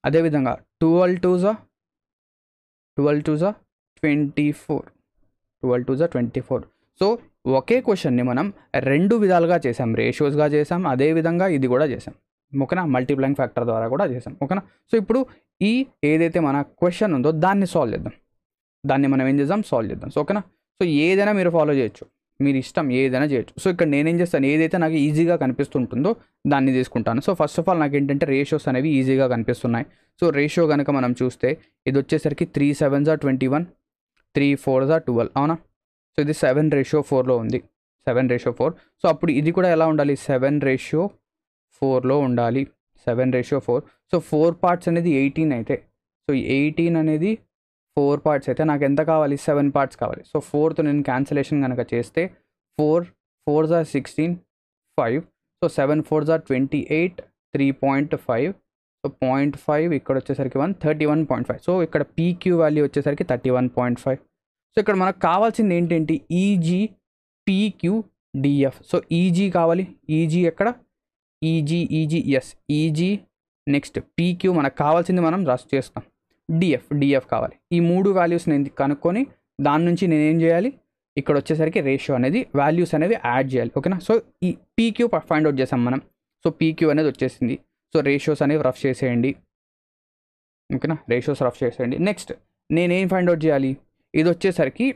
అదేవిధంగా ట్వెల్వ్ టూజా ట్వెల్వ్ టూజా ట్వంటీ ఫోర్ ట్వెల్వ్ టూ జా ట్వంటీ ఫోర్ సో ఒకే క్వశ్చన్ని మనం రెండు విధాలుగా చేసాం రేషియోస్గా చేసాం అదేవిధంగా ఇది కూడా చేసాం ఓకేనా మల్టీప్లైంగ్ ఫ్యాక్టర్ ద్వారా కూడా చేసాం ఓకేనా సో ఇప్పుడు ఈ ఏదైతే మన క్వశ్చన్ ఉందో దాన్ని సాల్వ్ చేద్దాం దాన్ని మనం ఏం చేద్దాం సాల్వ్ చేద్దాం సో ఓకేనా సో ఏదైనా మీరు ఫాలో చేయొచ్చు మీరు ఇష్టం ఏదైనా చేయొచ్చు సో ఇక్కడ నేనేం చేస్తాను ఏదైతే నాకు ఈజీగా కనిపిస్తుంటుందో దాన్ని తీసుకుంటాను సో ఫస్ట్ ఆఫ్ ఆల్ నాకు ఏంటంటే రేషియోస్ అనేవి ఈజీగా కనిపిస్తున్నాయి సో రేషియో కనుక మనం చూస్తే ఇది వచ్చేసరికి త్రీ సెవెన్ జా ట్వంటీ వన్ త్రీ ఫోర్ జా ట్వెల్వ్ అవునా సో ఇది సెవెన్ రేషియో ఫోర్లో ఉంది సెవెన్ రేషియో ఫోర్ సో అప్పుడు ఇది కూడా ఎలా ఉండాలి సెవెన్ రేషియో ఫోర్లో ఉండాలి seven ratio four so four parts అనేది ఎయిటీన్ అయితే సో ఎయిటీన్ అనేది ఫోర్ పార్ట్స్ అయితే నాకు ఎంత కావాలి సెవెన్ పార్ట్స్ కావాలి సో ఫోర్తో నేను క్యాన్సిలేషన్ కనుక చేస్తే ఫోర్ ఫోర్ జా sixteen five so seven four జా twenty eight three point five so point five ఇక్కడ వచ్చేసరికి one thirty one point five so ఇక్కడ పీక్యూ వాల్యూ వచ్చేసరికి thirty one point five so ఇక్కడ మనకు కావాల్సింది ఏంటంటే easy PQ DF so EG కావాలి ఈజీ ఎక్కడ EG EG yes EG next PQ మనకు కావాల్సింది మనం రాసి చేస్తాం డిఎఫ్ డిఎఫ్ కావాలి ఈ మూడు వాల్యూస్ నేను కనుక్కొని దాని నుంచి నేనేం చేయాలి ఇక్కడ వచ్చేసరికి రేషియో అనేది వాల్యూస్ అనేవి యాడ్ చేయాలి ఓకేనా సో ఈ పీక్యూ ఫైండ్ అవుట్ చేసాం మనం సో పీక్యూ అనేది వచ్చేసింది సో రేషియోస్ అనేవి రఫ్ చేసేయండి ఓకేనా రేషియోస్ రఫ్ చేసేయండి నెక్స్ట్ నేనేం ఫైండ్ అవుట్ చేయాలి ఇది వచ్చేసరికి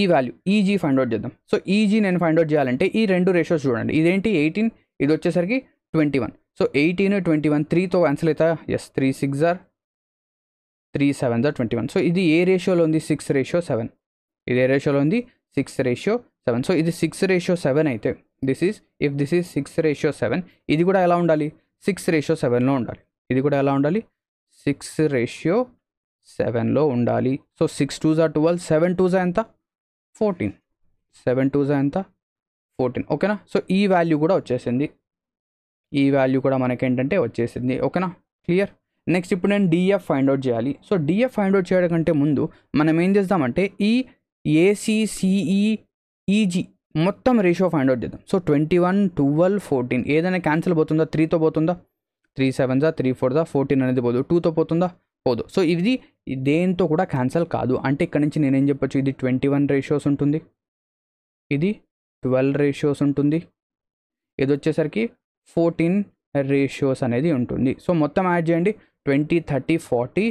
ఈ వాల్యూ ఈజీ ఫైండ్ అవుట్ చేద్దాం సో ఈజీ e నేను ఫైండ్ అవుట్ చేయాలంటే ఈ రెండు రేషియోస్ చూడండి ఇదేంటి ఎయిటీన్ ఇది వచ్చేసరికి twenty one so eighteen twenty one త్రీతో ఆన్సర్ అవుతా yes three six are three seven are twenty one so ఇది ఏ రేషియోలో ఉంది సిక్స్ రేషియో సెవెన్ ఇది ఏ రేషియోలో ఉంది సిక్స్ రేషియో సెవెన్ సో ఇది సిక్స్ రేషియో సెవెన్ అయితే this is if this is six ratio seven ఇది కూడా ఎలా ఉండాలి సిక్స్ రేషియో సెవెన్లో ఉండాలి ఇది కూడా ఎలా ఉండాలి సిక్స్ రేషియో సెవెన్లో ఉండాలి సో సిక్స్ టూజా ట్వెల్వ్ సెవెన్ టూజా ఎంత ఫోర్టీన్ సెవెన్ టూజా ఎంత ఫోర్టీన్ ఓకేనా సో ఈ వాల్యూ కూడా వచ్చేసింది ఈ వాల్యూ కూడా మనకేంటంటే వచ్చేసింది ఓకేనా క్లియర్ నెక్స్ట్ ఇప్పుడు నేను డిఎఫ్ ఫైండ్ అవుట్ చేయాలి సో డిఎఫ్ ఫైండ్ అవుట్ చేయడం కంటే ముందు మనం ఏం చేద్దామంటే ఈ ఏసీసీఈఈజీ మొత్తం రేషియో ఫైండ్ అవుట్ చేద్దాం so twenty one twelve fourteen ఏదైనా క్యాన్సిల్ పోతుందా త్రీతో పోతుందా త్రీ సెవెన్సా త్రీ ఫోర్దా ఫోర్టీన్ అనేది పోదు టూతో పోతుందా పోదు సో ఇది దేంతో కూడా క్యాన్సిల్ కాదు అంటే ఇక్కడ నుంచి నేనేం చెప్పొచ్చు ఇది ట్వంటీ వన్ రేషియోస్ ఉంటుంది ఇది ట్వెల్వ్ రేషియోస్ ఉంటుంది ఇది వచ్చేసరికి ఫోర్టీన్ రేషియోస్ అనేది ఉంటుంది సో మొత్తం యాడ్ చేయండి twenty thirty forty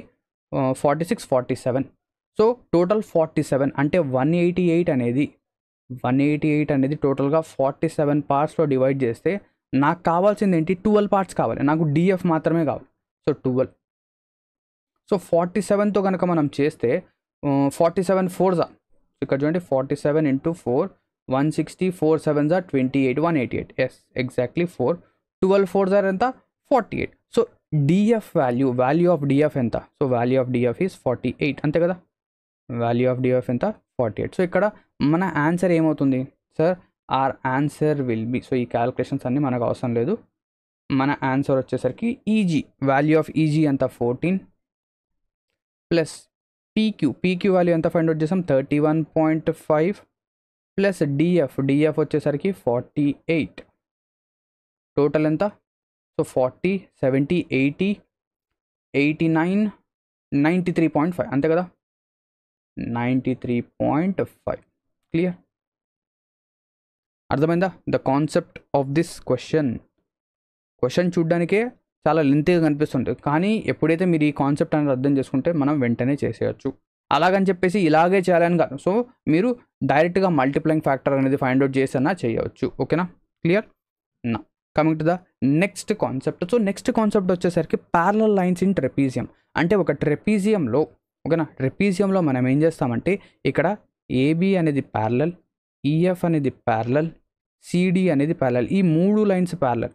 forty six forty seven so total forty seven అంటే వన్ ఎయిటీ ఎయిట్ అనేది వన్ ఎయిటీ ఎయిట్ అనేది టోటల్గా ఫార్టీ సెవెన్ పార్ట్స్లో డివైడ్ చేస్తే నాకు కావాల్సింది ఏంటి టువెల్వ్ పార్ట్స్ కావాలి నాకు డిఎఫ్ మాత్రమే కావాలి సో టువెల్వ్ సో ఫార్టీ సెవెన్తో కనుక మనం చేస్తే ఫార్టీ సెవెన్ ఫోర్జా ఇక్కడ చూడండి forty seven into four one sixty four seven జా twenty eight one eighty eight yes exactly four twelve four జార్ ఎంత forty eight so DF value value of DF ఎంత so value of DF is forty eight అంతే కదా value of DF ఎంత forty eight so ఇక్కడ మన answer ఏమవుతుంది sir our answer will be so ఈ క్యాలిక్యులేషన్స్ అన్నీ మనకు అవసరం లేదు మన ఆన్సర్ వచ్చేసరికి ఈజీ వాల్యూ ఆఫ్ ఈజీ అంత fourteen plus PQ PQ value ఎంత ఫైండ్ అవుట్ చేసాం thirty one point five plus DF DF వచ్చేసరికి ఫార్టీ ఎయిట్ టోటల్ ఎంత so forty seventy eighty eighty nine ninety three point five అంతే కదా ninety three point five clear అర్థమైందా the concept of this question question చూడ్డానికే చాలా లెంతీగా కనిపిస్తుంటుంది కానీ ఎప్పుడైతే మీరు ఈ కాన్సెప్ట్ అనేది అర్థం చేసుకుంటే మనం వెంటనే చేసేయచ్చు అలాగని చెప్పేసి ఇలాగే చేయాలని కాదు సో మీరు డైరెక్ట్గా మల్టిప్లైంగ్ ఫ్యాక్టర్ అనేది ఫైండ్ అవుట్ చేసినా చేయవచ్చు ఓకేనా క్లియర్ నా coming to the next concept so next concept వచ్చేసరికి ప్యారలల్ లైన్స్ ఇన్ ట్రెపీజియం అంటే ఒక ట్రెపీజియంలో ఓకేనా ట్రెపీజియంలో మనం ఏం చేస్తామంటే ఇక్కడ ఏబి అనేది ప్యారలల్ ఈఎఫ్ e అనేది ప్యారలల్ సిడి అనేది ప్యారలల్ ఈ మూడు లైన్స్ ప్యారలల్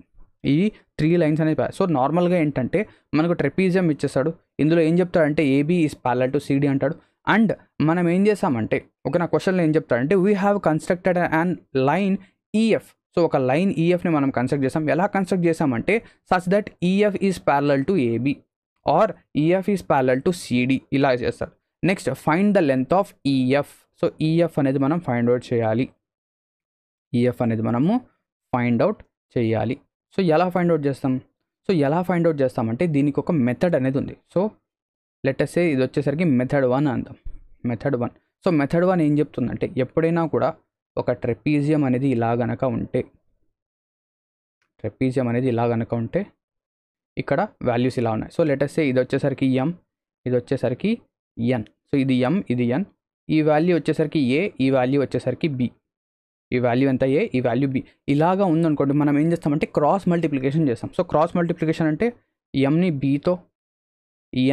ఈ త్రీ లైన్స్ అనేది సో నార్మల్గా ఏంటంటే మనకు ట్రెపీజియం ఇచ్చేస్తాడు ఇందులో ఏం చెప్తాడంటే AB is parallel to CD అంటాడు అండ్ మనం ఏం చేసామంటే ఒక నా క్వశ్చన్ ఏం చెప్తాడంటే we have constructed and line EF so ఒక లైన్ ఈఎఫ్ని e మనం కన్స్ట్రక్ట్ చేసాం ఎలా కన్స్ట్రక్ట్ చేసామంటే such that EF is parallel to AB or EF is parallel to CD ఇలా చేస్తారు next find the length of EF so EF e అనేది మనం ఫైండ్ అవుట్ చేయాలి ఈఎఫ్ e అనేది మనము ఫైండ్ అవుట్ చేయాలి సో ఎలా ఫైండ్ అవుట్ చేస్తాం సో ఎలా ఫైండ్ అవుట్ చేస్తామంటే దీనికి ఒక మెథడ్ అనేది ఉంది సో లెటెస్సే ఇది వచ్చేసరికి మెథడ్ వన్ అందాం method one so method one ఏం చెప్తుందంటే ఎప్పుడైనా కూడా ఒక ట్రెపీజియం అనేది ఇలా గనక ఉంటే ట్రెపీజియం అనేది ఇలా గనక ఉంటే ఇక్కడ వాల్యూస్ ఇలా ఉన్నాయి సో లెటెస్సే ఇది వచ్చేసరికి ఎం ఇది వచ్చేసరికి ఎన్ సో ఇది ఎం ఇది ఎన్ ఈ వాల్యూ వచ్చేసరికి ఏ ఈ వాల్యూ వచ్చేసరికి బి ఈ వాల్యూ ఎంత ఏ ఈ వాల్యూ బి ఇలాగా ఉందనుకోండి మనం ఏం చేస్తామంటే క్రాస్ మల్టిప్లికేషన్ చేస్తాం సో క్రాస్ మల్టిప్లికేషన్ అంటే ఎంని బీతో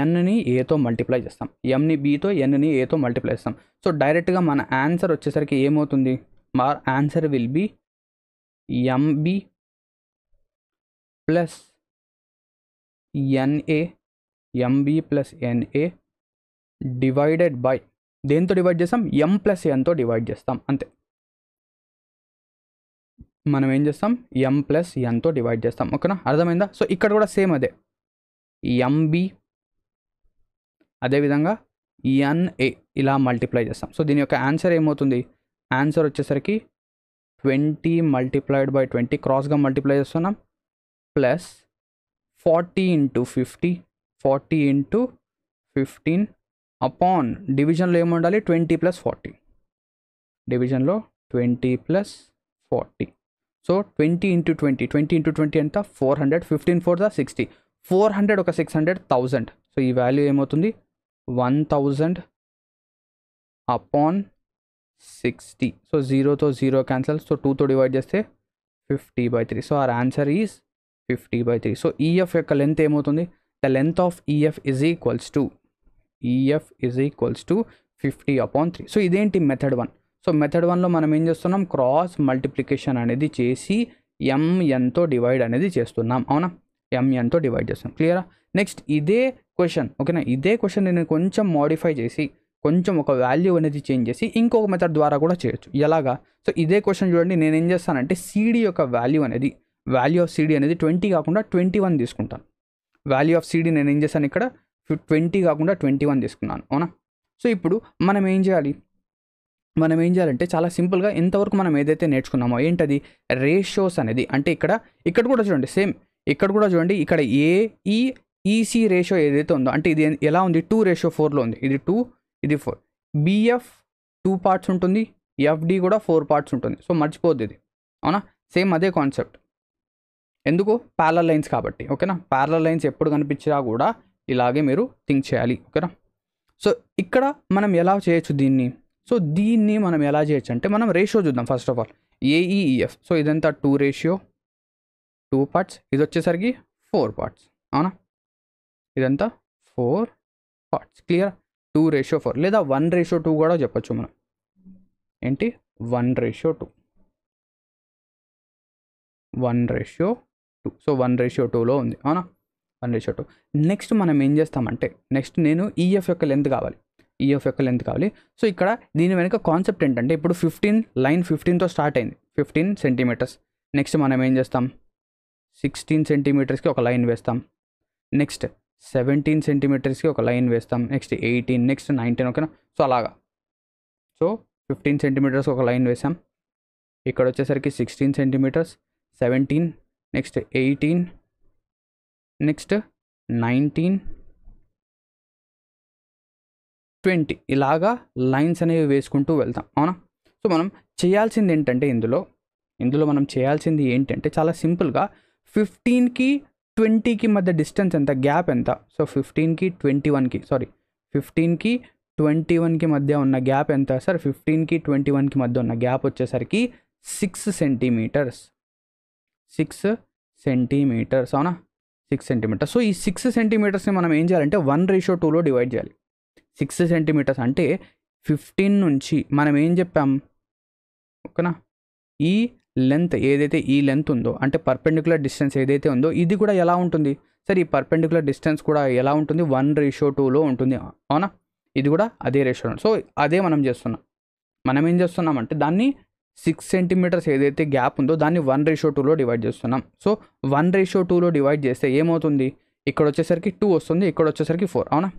ఎన్ని ఏతో మల్టిప్లై చేస్తాం ఎంని బీతో ఎన్ని ఏతో మల్టిప్లై చేస్తాం సో డైరెక్ట్గా మన ఆన్సర్ వచ్చేసరికి ఏమవుతుంది మా answer will be MB plus NA MB plus NA divided by దేంతో డివైడ్ చేస్తాం ఎం ప్లస్ ఎన్తో డివైడ్ చేస్తాం అంతే మనం ఏం చేస్తాం ఎం ప్లస్ ఎన్తో డివైడ్ చేస్తాం ఓకేనా అర్థమైందా సో ఇక్కడ కూడా సేమ్ అదే ఎంబి అదేవిధంగా ఎన్ఏ ఇలా మల్టిప్లై చేస్తాం సో దీని యొక్క ఆన్సర్ ఏమవుతుంది ఆన్సర్ వచ్చేసరికి ట్వంటీ మల్టిప్లైడ్ బై ట్వంటీ క్రాస్గా మల్టిప్లై చేస్తున్నాం plus forty into fifty forty into fifteen upon డివిజన్లో ఏముండాలి ట్వంటీ ప్లస్ ఫార్టీ డివిజన్లో twenty plus forty so twenty into twenty twenty into twenty అంతా ఫోర్ హండ్రెడ్ ఫిఫ్టీన్ ఫోర్ దా sixty four hundred ఒక six hundred thousand so ఈ value ఏమవుతుంది one thousand upon sixty so జీరోతో zero cancel so టూతో divide చేస్తే fifty by three so our answer is fifty by three so EF e యొక్క length ఏమవుతుంది the length of EF e is equals to EF is equals to fifty upon three so ఇదేంటి method one so method వన్లో మనం ఏం చేస్తున్నాం cross multiplication అనేది చేసి ఎంఎన్తో divide అనేది చేస్తున్నాం అవునా ఎంఎన్తో డివైడ్ చేస్తున్నాం క్లియరా నెక్స్ట్ ఇదే క్వశ్చన్ ఓకేనా ఇదే క్వశ్చన్ నేను కొంచెం మోడిఫై చేసి కొంచెం ఒక వాల్యూ అనేది చేంజ్ చేసి ఇంకొక మెథడ్ ద్వారా కూడా చేయొచ్చు ఎలాగా సో ఇదే క్వశ్చన్ చూడండి నేను ఏం చేస్తానంటే సీడీ యొక్క వాల్యూ అనేది వాల్యూ ఆఫ్ సీడీ అనేది ట్వంటీ కాకుండా ట్వంటీ వన్ తీసుకుంటాను వాల్యూ ఆఫ్ సీడీ నేను ఏం చేస్తాను ఇక్కడ ట్వంటీ కాకుండా ట్వంటీ వన్ తీసుకున్నాను అవునా సో ఇప్పుడు మనం ఏం చేయాలి మనం ఏం చేయాలంటే చాలా సింపుల్గా ఎంతవరకు మనం ఏదైతే నేర్చుకున్నామో ఏంటది రేషియోస్ అనేది అంటే ఇక్కడ ఇక్కడ కూడా చూడండి సేమ్ ఇక్కడ కూడా చూడండి ఇక్కడ ఏ ఈ ఈసీ రేషియో ఏదైతే ఉందో అంటే ఇది ఎలా ఉంది టూ రేషియో ఫోర్లో ఉంది ఇది టూ ఇది ఫోర్ బిఎఫ్ టూ పార్ట్స్ ఉంటుంది ఎఫ్డి కూడా ఫోర్ పార్ట్స్ ఉంటుంది సో మర్చిపోద్ది ఇది అవునా సేమ్ అదే కాన్సెప్ట్ ఎందుకు ప్యారల లైన్స్ కాబట్టి ఓకేనా ప్యారల లైన్స్ ఎప్పుడు కనిపించినా కూడా ఇలాగే మీరు థింక్ చేయాలి ఓకేనా సో ఇక్కడ మనం ఎలా చేయొచ్చు దీన్ని సో దీన్ని మనం ఎలా చేయొచ్చు అంటే మనం రేషియో చూద్దాం ఫస్ట్ ఆఫ్ ఆల్ ఏఈఈఎఫ్ e, e, సో ఇదంతా టూ రేషియో టూ పార్ట్స్ ఇది వచ్చేసరికి ఫోర్ పార్ట్స్ అవునా ఇదంతా four parts clear two ratio four లేదా వన్ రేషియో టూ కూడా చెప్పచ్చు మనం ఏంటి one ratio two one ratio two so one ratio టూలో ఉంది అవునా వన్ రేషియో టూ నెక్స్ట్ మనం ఏం చేస్తామంటే నెక్స్ట్ నేను ఈఎఫ్ e యొక్క లెంత్ కావాలి ఈఎఫ్ e యొక్క లెంత్ కావాలి సో ఇక్కడ దీని వెనుక కాన్సెప్ట్ ఏంటంటే ఇప్పుడు ఫిఫ్టీన్ లైన్ ఫిఫ్టీన్తో స్టార్ట్ అయింది ఫిఫ్టీన్ సెంటీమీటర్స్ నెక్స్ట్ మనం ఏం చేస్తాం సిక్స్టీన్ సెంటీమీటర్స్కి ఒక లైన్ వేస్తాం నెక్స్ట్ సెవెంటీన్ సెంటీమీటర్స్కి ఒక లైన్ వేస్తాం నెక్స్ట్ ఎయిటీన్ నెక్స్ట్ నైన్టీన్ ఓకేనా సో అలాగా సో ఫిఫ్టీన్ సెంటీమీటర్స్ ఒక లైన్ వేసాం ఇక్కడ వచ్చేసరికి sixteen centimeters seventeen next eighteen next nineteen twenty ఇలాగా లైన్స్ అనేవి వేసుకుంటూ వెళ్తాం అవునా సో మనం చేయాల్సింది ఏంటంటే ఇందులో ఇందులో మనం చేయాల్సింది ఏంటంటే చాలా సింపుల్గా ఫిఫ్టీన్కి ట్వంటీకి మధ్య డిస్టెన్స్ ఎంత గ్యాప్ ఎంత సో ఫిఫ్టీన్కి ట్వంటీ వన్కి సారీ ఫిఫ్టీన్కి ట్వంటీ వన్కి మధ్య ఉన్న గ్యాప్ ఎంత సార్ ఫిఫ్టీన్కి ట్వంటీ వన్కి మధ్య ఉన్న గ్యాప్ వచ్చేసరికి సిక్స్ సెంటీమీటర్స్ సిక్స్ సెంటీమీటర్స్ అవునా సిక్స్ సెంటీమీటర్స్ సో ఈ సిక్స్ సెంటీమీటర్స్ని మనం ఏం చేయాలంటే వన్ రేషియో టూలో డివైడ్ చేయాలి సిక్స్ సెంటీమీటర్స్ అంటే ఫిఫ్టీన్ నుంచి మనం ఏం చెప్పాం ఓకేనా ఈ లెంత్ ఏదైతే ఈ లెంత్ ఉందో అంటే పర్పెండికులర్ డిస్టెన్స్ ఏదైతే ఉందో ఇది కూడా ఎలా ఉంటుంది సరే ఈ పర్పెండికులర్ డిస్టెన్స్ కూడా ఎలా ఉంటుంది వన్ రేషియో టూలో ఉంటుంది అవునా ఇది కూడా అదే రేషియో సో అదే మనం చేస్తున్నాం మనం ఏం చేస్తున్నామంటే దాన్ని సిక్స్ సెంటీమీటర్స్ ఏదైతే గ్యాప్ ఉందో దాన్ని వన్ రేషో టూలో డివైడ్ చేస్తున్నాం సో వన్ రేషో టూలో డివైడ్ చేస్తే ఏమవుతుంది ఇక్కడ వచ్చేసరికి టూ వస్తుంది ఇక్కడ వచ్చేసరికి ఫోర్ అవునా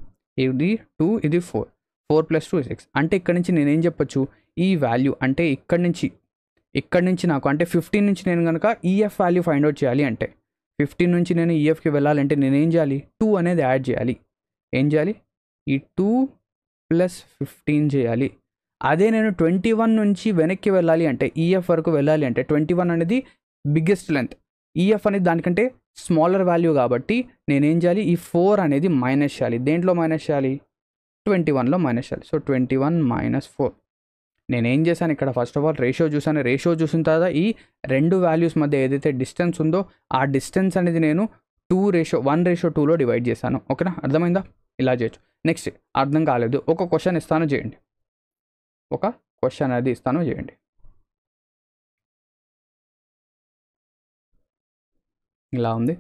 ఇది టూ ఇది four four plus two six అంటే ఇక్కడ నుంచి నేనేం చెప్పొచ్చు ఈ వాల్యూ అంటే ఇక్కడ నుంచి ఇక్కడ నుంచి నాకు అంటే ఫిఫ్టీన్ నుంచి నేను కనుక EF e value find out చేయాలి అంటే ఫిఫ్టీన్ నుంచి నేను ఈఎఫ్కి e వెళ్ళాలంటే నేనేం చేయాలి టూ అనేది యాడ్ చేయాలి ఏం చేయాలి ఈ టూ ప్లస్ ఫిఫ్టీన్ చేయాలి అదే నేను ట్వంటీ వన్ నుంచి వెనక్కి వెళ్ళాలి అంటే ఈఎఫ్ e వరకు వెళ్ళాలి అంటే ట్వంటీ వన్ అనేది బిగ్గెస్ట్ లెంత్ ఈఎఫ్ అనేది దానికంటే స్మాలర్ వాల్యూ కాబట్టి నేనేం చేయాలి ఈ ఫోర్ అనేది మైనస్ చేయాలి దేంట్లో మైనస్ చేయాలి ట్వంటీ వన్లో మైనస్ చేయాలి so twenty one minus four నేనేం చేశాను ఇక్కడ ఫస్ట్ ఆఫ్ ఆల్ రేషియో చూసాను రేషియో చూసిన తర్వాత ఈ రెండు వాల్యూస్ మధ్య ఏదైతే డిస్టెన్స్ ఉందో ఆ డిస్టెన్స్ అనేది నేను టూ రేషో వన్ రేషో టూలో డివైడ్ చేశాను ఓకేనా అర్థమైందా ఇలా చేయొచ్చు నెక్స్ట్ అర్థం కాలేదు ఒక క్వశ్చన్ ఇస్తాను చేయండి ఒక క్వశ్చన్ అనేది ఇస్తాను చేయండి ఇలా ఉంది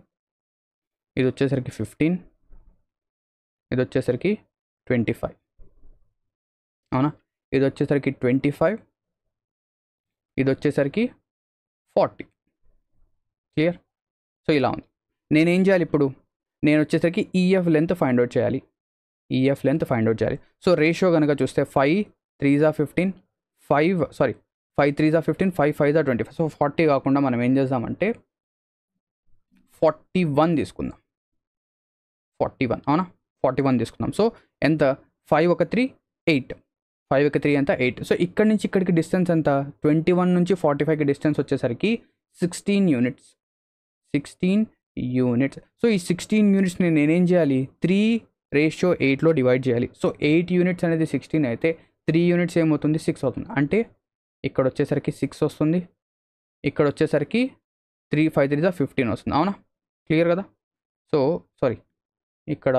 ఇది వచ్చేసరికి ఫిఫ్టీన్ ఇది వచ్చేసరికి ట్వంటీ ఫైవ్ అవునా ఇది వచ్చేసరికి ట్వంటీ ఫైవ్ ఇది వచ్చేసరికి ఫార్టీ క్లియర్ సో ఇలా ఉంది నేనేం చేయాలి ఇప్పుడు నేను వచ్చేసరికి ఈఎఫ్ లెంత్ ఫైండ్ అవుట్ చేయాలి ఈఎఫ్ లెంత్ ఫైండ్ అవుట్ చేయాలి సో రేషియో కనుక చూస్తే ఫైవ్ త్రీస్ ఆ fifteen five sorry five three జా ఫిఫ్టీన్ ఫైవ్ ఫైవ్ జా ట్వంటీ ఫైవ్ సో ఫార్టీ కాకుండా మనం ఏం చేద్దామంటే ఫార్టీ వన్ తీసుకుందాం ఫార్టీ వన్ అవునా ఫార్టీ వన్ తీసుకుందాం సో ఎంత ఫైవ్ ఒక త్రీ ఎయిట్ ఫైవ్ ఒక త్రీ ఎంత ఎయిట్ సో ఇక్కడ నుంచి ఇక్కడికి డిస్టెన్స్ ఎంత ట్వంటీ వన్ నుంచి ఫార్టీ ఫైవ్కి డిస్టెన్స్ వచ్చేసరికి sixteen units sixteen units so ఈ సిక్స్టీన్ యూనిట్స్ నేను నేనేం చేయాలి త్రీ రేషియో ఎయిట్లో డివైడ్ చేయాలి సో ఎయిట్ యూనిట్స్ అనేది సిక్స్టీన్ అయితే త్రీ యూనిట్స్ ఏమవుతుంది సిక్స్ అవుతుంది అంటే ఇక్కడ వచ్చేసరికి సిక్స్ వస్తుంది ఇక్కడ వచ్చేసరికి త్రీ ఫైవ్ త్రీ జా ఫిఫ్టీన్ వస్తుంది అవునా క్లియర్ కదా సో సారీ ఇక్కడ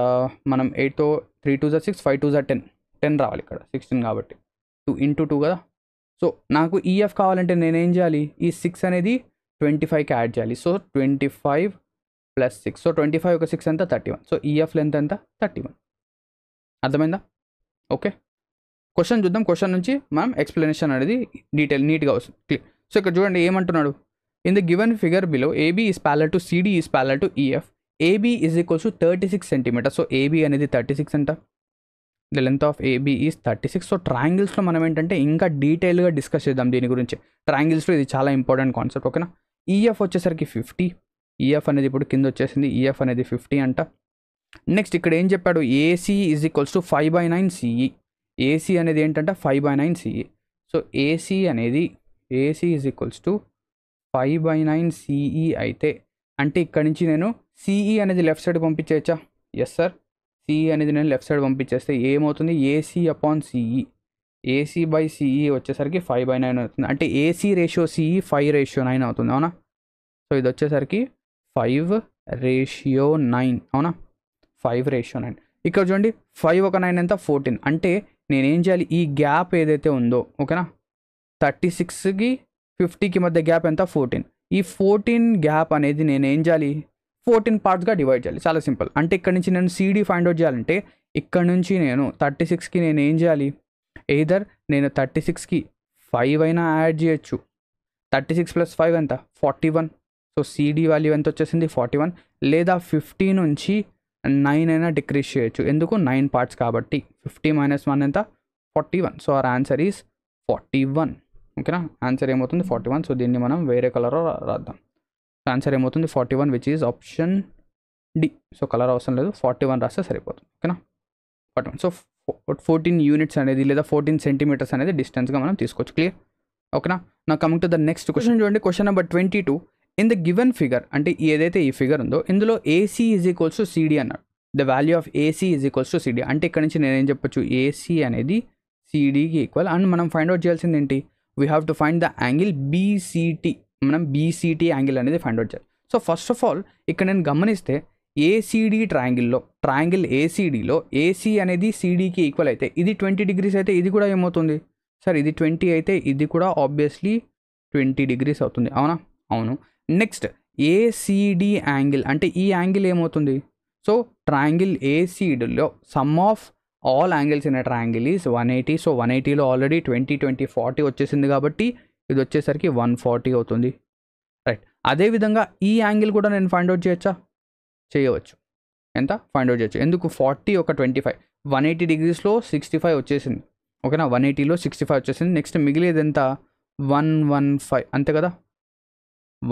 మనం ఎయిట్తో త్రీ టూ జా సిక్స్ ఫైవ్ టూ జా టెన్ టెన్ రావాలి ఇక్కడ సిక్స్టీన్ కాబట్టి టూ ఇంటూ టూ కదా సో నాకు ఈఎఫ్ కావాలంటే నేనేం చేయాలి ఈ సిక్స్ అనేది ట్వంటీ ఫైవ్కి యాడ్ చేయాలి so twenty five plus six so twenty five ఒక సిక్స్ ఎంత thirty one so EF length ఎంత థర్టీ వన్ అర్థమైందా ఓకే క్వశ్చన్ చూద్దాం క్వశ్చన్ నుంచి మనం ఎక్స్ప్లెనేషన్ అనేది డీటెయిల్ నీట్గా వస్తుంది సో ఇక్కడ చూడండి ఏమంటున్నాడు in the given figure below AB is parallel to CD is parallel to EF AB is equals to thirty six centimetre so AB అనేది థర్టీ సిక్స్ అంట the length of AB is thirty six so ట్రాంగిల్స్లో మనం ఏంటంటే ఇంకా డీటెయిల్గా discuss చేద్దాం దీని గురించి ట్రాంగిల్స్లో ఇది చాలా ఇంపార్టెంట్ కాన్సెప్ట్ ఓకేనా ఈఎఫ్ వచ్చేసరికి ఫిఫ్టీ ఈఎఫ్ e, అనేది ఇప్పుడు కింద వచ్చేసింది ఈఎఫ్ e, అనేది ఫిఫ్టీ అంట నెక్స్ట్ ఇక్కడ ఏం చెప్పాడు AC is equals to five by nine CE AC అనేది ఏంటంటే five by nine CE so AC అనేది AC is equals to five by nine CE అయితే అంటే ఇక్కడ నుంచి నేను సిఈ e అనేది లెఫ్ట్ సైడ్ పంపించేయచ్చా ఎస్ సార్ సిఈ అనేది నేను లెఫ్ట్ సైడ్ పంపించేస్తే ఏమవుతుంది AC upon CE AC by CE వచ్చేసరికి ఫైవ్ బై నైన్ అవుతుంది అంటే AC ratio CE five ratio nine అవుతుంది అవునా సో ఇది వచ్చేసరికి ఫైవ్ రేషియో నైన్ అవునా ఫైవ్ రేషియో నైన్ ఇక్కడ చూడండి ఫైవ్ ఒక నైన్ ఎంత ఫోర్టీన్ అంటే నేనేం చేయాలి ఈ గ్యాప్ ఏదైతే ఉందో ఓకేనా థర్టీ సిక్స్కి ఫిఫ్టీకి మధ్య గ్యాప్ ఎంత ఫోర్టీన్ ఈ ఫోర్టీన్ గ్యాప్ అనేది నేను ఏం చేయాలి ఫోర్టీన్ పార్ట్స్గా డివైడ్ చేయాలి చాలా సింపుల్ అంటే ఇక్కడ నుంచి నేను సీడీ ఫైండ్ అవుట్ చేయాలంటే ఇక్కడ నుంచి నేను థర్టీ సిక్స్కి నేను ఏం చేయాలి ఎయిదర్ నేను థర్టీ సిక్స్కి ఫైవ్ అయినా యాడ్ చేయొచ్చు థర్టీ సిక్స్ ప్లస్ ఫైవ్ ఎంత forty one so CD value ఎంత వచ్చేసింది ఫార్టీ వన్ లేదా ఫిఫ్టీ నుంచి నైన్ అయినా డిక్రీస్ చేయొచ్చు ఎందుకు నైన్ పార్ట్స్ కాబట్టి ఫిఫ్టీ మైనస్ వన్ ఎంత forty one so our answer is forty one ఓకేనా ఆన్సర్ ఏమవుతుంది ఫార్టీ వన్ సో దీన్ని మనం వేరే కలర్ రాద్దాం ఆన్సర్ ఏమవుతుంది forty one which is option D so colour అవసరం లేదు ఫార్టీ వన్ రాస్తే సరిపోతుంది ఓకేనా forty one so fourteen units అనేది లేదా ఫోర్టీన్ సెంటీమీటర్స్ అనేది డిస్టెన్స్గా మనం తీసుకోవచ్చు క్లియర్ ఓకేనా నా coming to the next question చూడండి question number twenty two in the given figure అంటే ఏదైతే ఈ ఫిగర్ ఉందో ఇందులో ఏసీ ఈజ్ ఈక్వల్స్ సిడి అన్నాడు the value of AC is equals to CD అంటే ఇక్కడ నుంచి నేనేం చెప్పొచ్చు ఏసీ అనేది సిడీకి ఈక్వల్ అండ్ మనం ఫైండ్ అవుట్ చేయాల్సింది ఏంటి we have to find the angle BCT మనం బీసీటీ యాంగిల్ అనేది ఫైండ్ అవుట్ చేయాలి సో ఫస్ట్ ఆఫ్ ఆల్ ఇక్కడ నేను గమనిస్తే ఏసీడీ ట్రయాంగిల్లో ట్రయాంగిల్ ఏసీడీలో ఏసీ అనేది సిడీకి ఈక్వల్ అయితే ఇది ట్వంటీ డిగ్రీస్ అయితే ఇది కూడా ఏమవుతుంది సార్ ఇది ట్వంటీ అయితే ఇది కూడా ఆబ్వియస్లీ ట్వంటీ డిగ్రీస్ అవుతుంది అవునా అవును నెక్స్ట్ ఏసీడీ యాంగిల్ అంటే ఈ యాంగిల్ ఏమవుతుంది సో ట్రయాంగిల్ ఏసీడ్లో sum of all angles in triangle is one eighty so one ఎయిటీలో ఆల్రెడీ ట్వంటీ ట్వంటీ ఫార్టీ వచ్చేసింది కాబట్టి ఇది వచ్చేసరికి వన్ ఫార్టీ అవుతుంది రైట్ అదేవిధంగా ఈ యాంగిల్ కూడా నేను ఫైండ్ అవుట్ చేయొచ్చా చేయవచ్చు ఎంత ఫైండ్ అవుట్ చేయొచ్చు ఎందుకు ఫార్టీ ఒక ట్వంటీ ఫైవ్ వన్ ఎయిటీ డిగ్రీస్లో సిక్స్టీ ఫైవ్ వచ్చేసింది ఓకేనా వన్ ఎయిటీలో సిక్స్టీ ఫైవ్ వచ్చేసింది నెక్స్ట్ మిగిలేది ఎంత వన్ వన్ ఫైవ్ అంతే కదా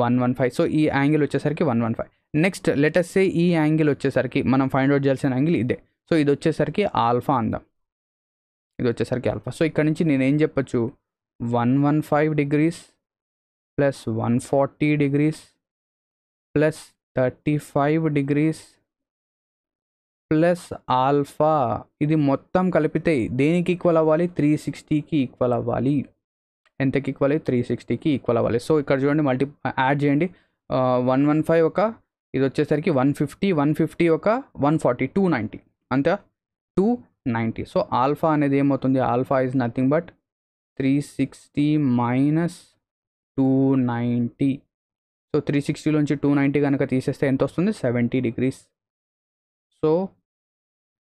వన్ వన్ ఫైవ్ సో ఈ యాంగిల్ వచ్చేసరికి one one five next let's say ఈ యాంగిల్ వచ్చేసరికి మనం ఫైండ్ అవుట్ చేయాల్సిన యాంగిల్ ఇదే సో ఇది వచ్చేసరికి ఆల్ఫా అందాం ఇది వచ్చేసరికి ఆల్ఫా సో ఇక్కడ నుంచి నేనేం చెప్పచ్చు one one five degrees plus one forty degrees plus thirty five degrees plus alpha ఇది మొత్తం కలిపితే దేనికి ఈక్వల్ అవ్వాలి త్రీ సిక్స్టీకి ఈక్వల్ అవ్వాలి ఎంతకి ఈక్వల్ అయ్యి త్రీ సిక్స్టీకి ఈక్వల్ అవ్వాలి సో ఇక్కడ చూడండి మల్టీ యాడ్ చేయండి వన్ వన్ ఫైవ్ ఒక ఇది వచ్చేసరికి వన్ ఫిఫ్టీ వన్ ఫిఫ్టీ ఒక వన్ ఫార్టీ టూ నైంటీ అంతే టూ నైంటీ సో ఆల్ఫా అనేది ఏమవుతుంది alpha is nothing but three sixty minus two ninety so three సిక్స్టీలోంచి టూ నైంటీ కనుక తీసేస్తే ఎంత వస్తుంది seventy degrees so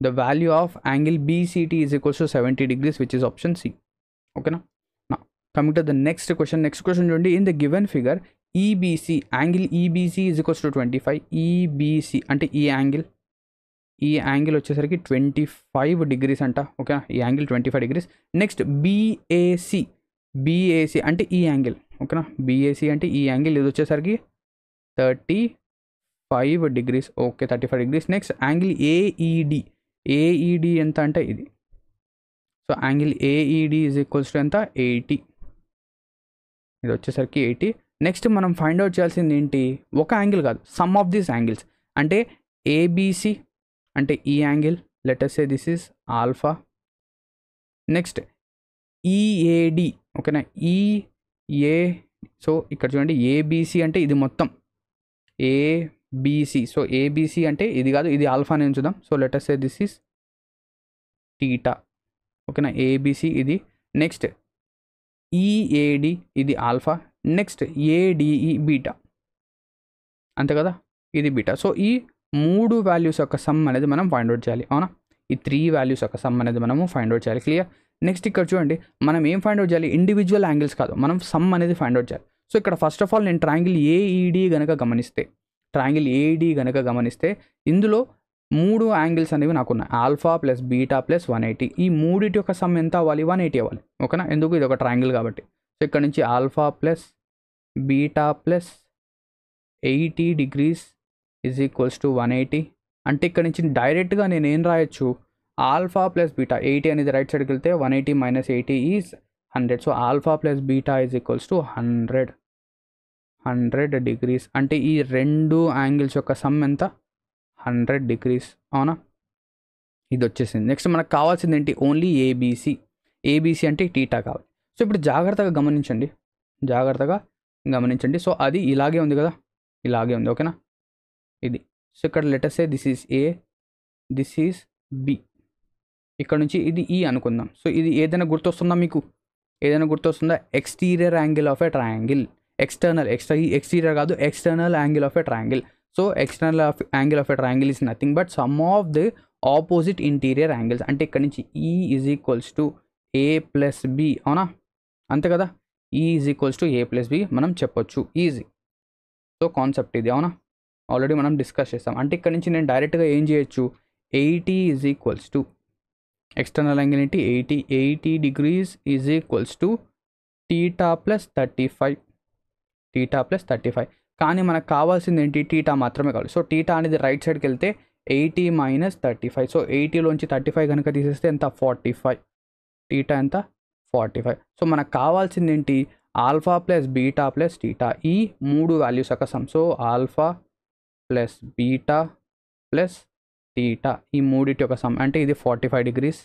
the value of angle BCT is equals to seventy degrees which is option C ఓకేనా coming to the next question next question చూడండి in the given figure EBC angle EBC is equals to twenty five EBC అంటే ఈ angle ఈ angle వచ్చేసరికి twenty five degrees అంట okay ఈ angle twenty five degrees next BAC BAC అంటే ఈ angle ఓకేనా బీఏసీ అంటే ఈ e యాంగిల్ ఇది వచ్చేసరికి thirty five degrees okay thirty five degrees next angle AED AED ఎంత అంటే ఇది so angle AED is equals to ఎంత ఎయిటీ ఇది వచ్చేసరికి ఎయిటీ నెక్స్ట్ మనం ఫైండ్ అవుట్ చేయాల్సింది ఏంటి ఒక యాంగిల్ కాదు సమ్ ఆఫ్ దీస్ యాంగిల్స్ అంటే ఏబీసీ అంటే ఈ angle let's say this is alpha next EAD ఓకేనా ఈఏ సో ఇక్కడ చూడండి ఏబీసీ అంటే ఇది మొత్తం ఏబీసీ సో ఏబీసీ అంటే ఇది కాదు ఇది ఆల్ఫా నేను చూద్దాం so let's say this is theta ఓకేనా ఏబీసీ ఇది నెక్స్ట్ ఈఏడి e ఇది ఆల్ఫా నెక్స్ట్ ఏడిఈ బీటా అంతే కదా ఇది బీటా సో ఈ మూడు వాల్యూస్ యొక్క సమ్ అనేది మనం ఫైండ్ అవుట్ చేయాలి అవునా ఈ త్రీ వాల్యూస్ యొక్క సమ్ అనేది మనము ఫైండ్ అవుట్ చేయాలి క్లియర్ నెక్స్ట్ ఇక్కడ చూడండి మనం ఏం ఫైండ్ అవుట్ చేయాలి ఇండివిజువల్ యాంగిల్స్ కాదు మనం సమ్ అనేది ఫైండ్ అవుట్ చేయాలి సో ఇక్కడ ఫస్ట్ ఆఫ్ ఆల్ నేను ట్రాంగిల్ ఏఈడి కనుక గమనిస్తే ట్రాంగిల్ ఏడి కనుక గమనిస్తే ఇందులో మూడు యాంగిల్స్ అనేవి నాకున్నాయి alpha plus beta plus one eighty ఈ మూడిటి యొక్క సమ్ ఎంత అవ్వాలి వన్ ఎయిటీ అవ్వాలి ఓకేనా ఎందుకు ఇది ఒక ట్రాంగిల్ కాబట్టి సో ఇక్కడ నుంచి alpha plus beta plus eighty degrees is equals to one eighty అంటే ఇక్కడ నుంచి డైరెక్ట్గా నేను ఏం రాయొచ్చు ఆల్ఫా ప్లస్ బీటా ఎయిటీ అనేది రైట్ సైడ్కి వెళ్తే one eighty minus eighty is hundred so alpha plus beta is equals to hundred hundred degrees అంటే ఈ రెండు యాంగిల్స్ యొక్క సమ్ ఎంత హండ్రెడ్ డిగ్రీస్ అవునా ఇది వచ్చేసింది నెక్స్ట్ మనకు కావాల్సింది ఏంటి ఓన్లీ ఏబీసీ ఏబీసీ అంటే టీటా కావాలి సో ఇప్పుడు జాగ్రత్తగా గమనించండి జాగ్రత్తగా గమనించండి సో అది ఇలాగే ఉంది కదా ఇలాగే ఉంది ఓకేనా ఇది సో ఇక్కడ let's say this is A this is B ఇక్కడ నుంచి ఇది ఈ అనుకుందాం సో ఇది ఏదైనా గుర్తొస్తుందా మీకు ఏదైనా గుర్తొస్తుందా exterior angle of a triangle external extra exterior కాదు external angle of a triangle so external of angle of a triangle is nothing but sum of the opposite interior angles అంటే ఇక్కడ నుంచి E is equals to A plus B అవునా అంతే కదా E is equals to A plus B మనం చెప్పొచ్చు easy so concept ఇది అవునా ఆల్రెడీ మనం డిస్కస్ చేస్తాం అంటే ఇక్కడ నుంచి నేను డైరెక్ట్గా ఏం చేయొచ్చు eighty is equals to external angle ఏంటి eighty eighty degrees is equals to theta plus thirty five theta plus thirty five కానీ మనకు కావాల్సింది ఏంటి టీటా మాత్రమే కావాలి సో టీటా అనేది రైట్ సైడ్కి వెళ్తే eighty minus thirty five so ఎయిటీలోంచి థర్టీ ఫైవ్ కనుక తీసేస్తే ఎంత ఫార్టీ ఫైవ్ టీటా ఎంత ఫార్టీ ఫైవ్ సో మనకు కావాల్సింది ఏంటి alpha plus beta plus theta ఈ మూడు వాల్యూస్ యొక్క sum so alpha plus beta plus theta ఈ మూడిటి యొక్క సమ్ అంటే ఇది forty five degrees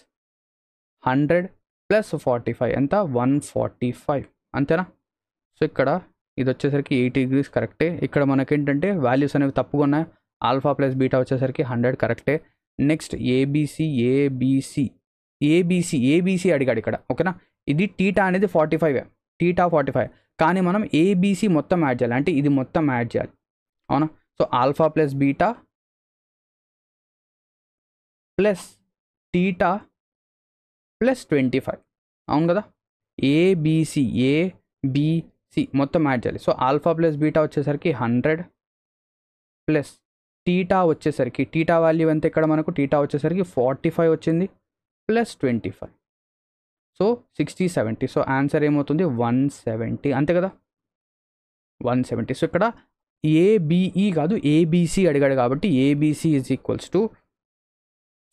hundred plus forty five ఎంత వన్ ఫార్టీ ఫైవ్ అంతేనా సో ఇక్కడ ఇది వచ్చేసరికి ఎయిటీ డిగ్రీస్ కరెక్టే ఇక్కడ మనకేంటంటే వాల్యూస్ అనేవి తప్పుగా ఉన్నాయి ఆల్ఫా ప్లస్ బీటా వచ్చేసరికి హండ్రెడ్ కరెక్టే next ABC ABC ABC ABC అడిగాడు ఇక్కడ ఓకేనా ఇది టీటా అనేది forty five theta forty five కానీ మనం ఏబీసీ మొత్తం యాడ్ చేయాలి అంటే ఇది మొత్తం యాడ్ చేయాలి అవునా so alpha plus beta plus theta plus twenty five అవును కదా ఏబీసీ ఏబిసి మొత్తం యాడ్ చేయాలి సో ఆల్ఫా ప్లస్ బీటా వచ్చేసరికి హండ్రెడ్ ప్లస్ టీటా వచ్చేసరికి టీటా వాల్యూ ఎంత ఇక్కడ మనకు టీటా వచ్చేసరికి ఫార్టీ ఫైవ్ వచ్చింది plus twenty five so sixty seventy so answer ఏమవుతుంది వన్ సెవెంటీ అంతే కదా వన్ సెవెంటీ సో ఇక్కడ ఏబిఈ కాదు ఏబీసీ అడిగాడు కాబట్టి ABC is equals to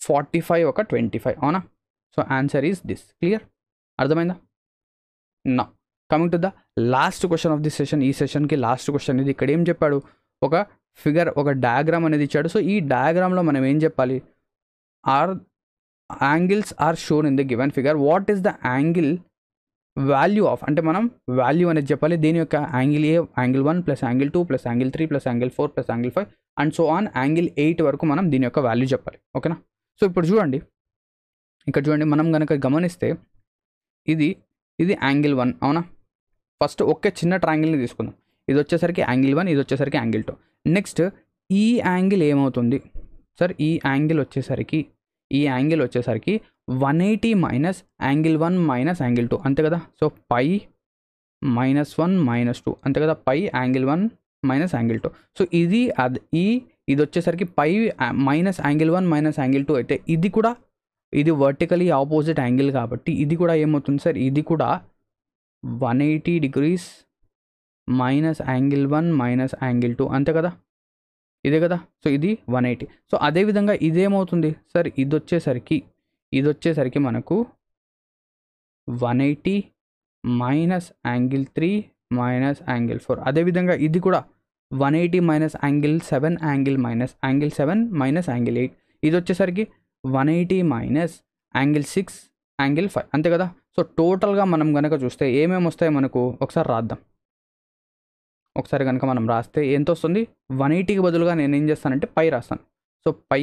forty five ఒక ట్వంటీ ఫైవ్ అవునా so answer is this clear అర్థమైందా నా coming to the last question of the session ఈ సెషన్కి లాస్ట్ క్వశ్చన్ అనేది ఇక్కడ ఏం చెప్పాడు ఒక ఫిగర్ ఒక డయాగ్రామ్ అనేది ఇచ్చాడు సో ఈ డయాగ్రామ్లో మనం ఏం చెప్పాలి are angles are shown in the given figure what is the angle value of అంటే మనం వాల్యూ అనేది చెప్పాలి దీని యొక్క యాంగిల్ ఏ angle one plus angle two plus angle three plus angle four plus angle five and so on angle eight వరకు మనం దీని యొక్క వాల్యూ చెప్పాలి ఓకేనా సో ఇప్పుడు చూడండి ఇక్కడ చూడండి మనం కనుక గమనిస్తే ఇది ఇది యాంగిల్ వన్ అవునా ఫస్ట్ ఒకే చిన్న ట్రాంగిల్ని తీసుకుందాం ఇది వచ్చేసరికి యాంగిల్ వన్ ఇది వచ్చేసరికి యాంగిల్ టూ నెక్స్ట్ ఈ యాంగిల్ ఏమవుతుంది సార్ ఈ యాంగిల్ వచ్చేసరికి ఈ యాంగిల్ వచ్చేసరికి one eighty minus angle one minus angle two అంతే కదా so pi minus one minus two అంతే కదా pi angle one minus angle two so ఇది అది ఈ ఇది వచ్చేసరికి pi minus angle one minus angle two అయితే ఇది కూడా ఇది వర్టికలీ ఆపోజిట్ యాంగిల్ కాబట్టి ఇది కూడా ఏమవుతుంది సార్ ఇది కూడా one eighty degrees minus angle one minus angle two అంతే కదా ఇదే కదా సో ఇది వన్ ఎయిటీ సో అదేవిధంగా ఇదేమవుతుంది సార్ ఇది వచ్చేసరికి ఇది వచ్చేసరికి మనకు one eighty minus angle three minus angle four అదేవిధంగా ఇది కూడా one eighty minus angle seven angle minus angle seven minus angle eight ఇది వచ్చేసరికి one eighty minus angle six angle five అంతే కదా సో టోటల్గా మనం కనుక చూస్తే ఏమేమి వస్తాయి మనకు ఒకసారి రాద్దాం ఒకసారి కనుక మనం రాస్తే ఎంత వస్తుంది వన్ ఎయిటీకి బదులుగా నేను ఏం చేస్తానంటే పై రాస్తాను so pi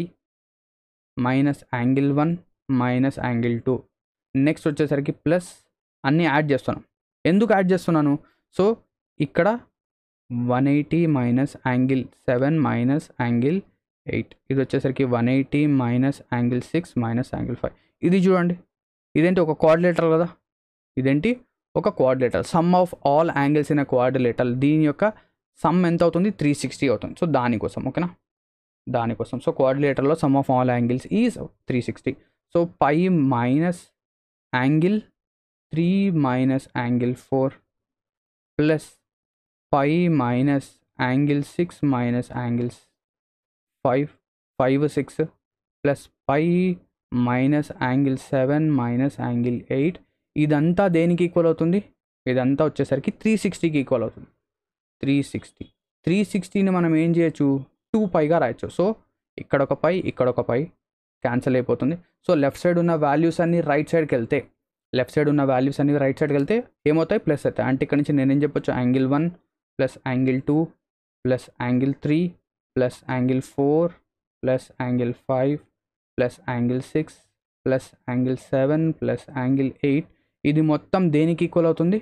minus angle one minus angle two next వచ్చేసరికి ప్లస్ అన్నీ యాడ్ చేస్తున్నాను ఎందుకు యాడ్ చేస్తున్నాను సో ఇక్కడ one eighty minus angle seven minus angle eight ఇది వచ్చేసరికి one eighty minus angle six minus angle five ఇది చూడండి ఇదేంటి ఒక కోఆర్డినేటర్ కదా ఇదేంటి ఒక quadrilateral sum of all angles in quadrilateral దీని యొక్క సమ్ ఎంత అవుతుంది త్రీ సిక్స్టీ అవుతుంది సో దానికోసం ఓకేనా దానికోసం సో క్వాడ్రిలేటర్లో sum of all angles is three sixty so pi minus angle three minus angle four plus pi minus angle six minus angles five five six plus pi minus angle seven minus angle eight ఇదంతా దేనికి equal అవుతుంది ఇదంతా వచ్చేసరికి three సిక్స్టీకి equal అవుతుంది three sixty three సిక్స్టీని మనం ఏం చేయొచ్చు టూ పైగా రాయొచ్చు సో ఇక్కడ ఒక పై ఇక్కడ ఒక పై క్యాన్సిల్ అయిపోతుంది సో లెఫ్ట్ సైడ్ ఉన్న వాల్యూస్ అన్నీ రైట్ సైడ్కి వెళ్తే లెఫ్ట్ సైడ్ ఉన్న వాల్యూస్ అన్నీ రైట్ సైడ్కి వెళ్తే ఏమవుతాయి ప్లస్ అవుతాయి అంటే ఇక్కడ నుంచి నేనేం చెప్పొచ్చు angle one plus angle two plus angle three plus angle four plus angle five plus angle six plus angle seven plus angle eight ఇది మొత్తం దేనికి ఈక్వల్ అవుతుంది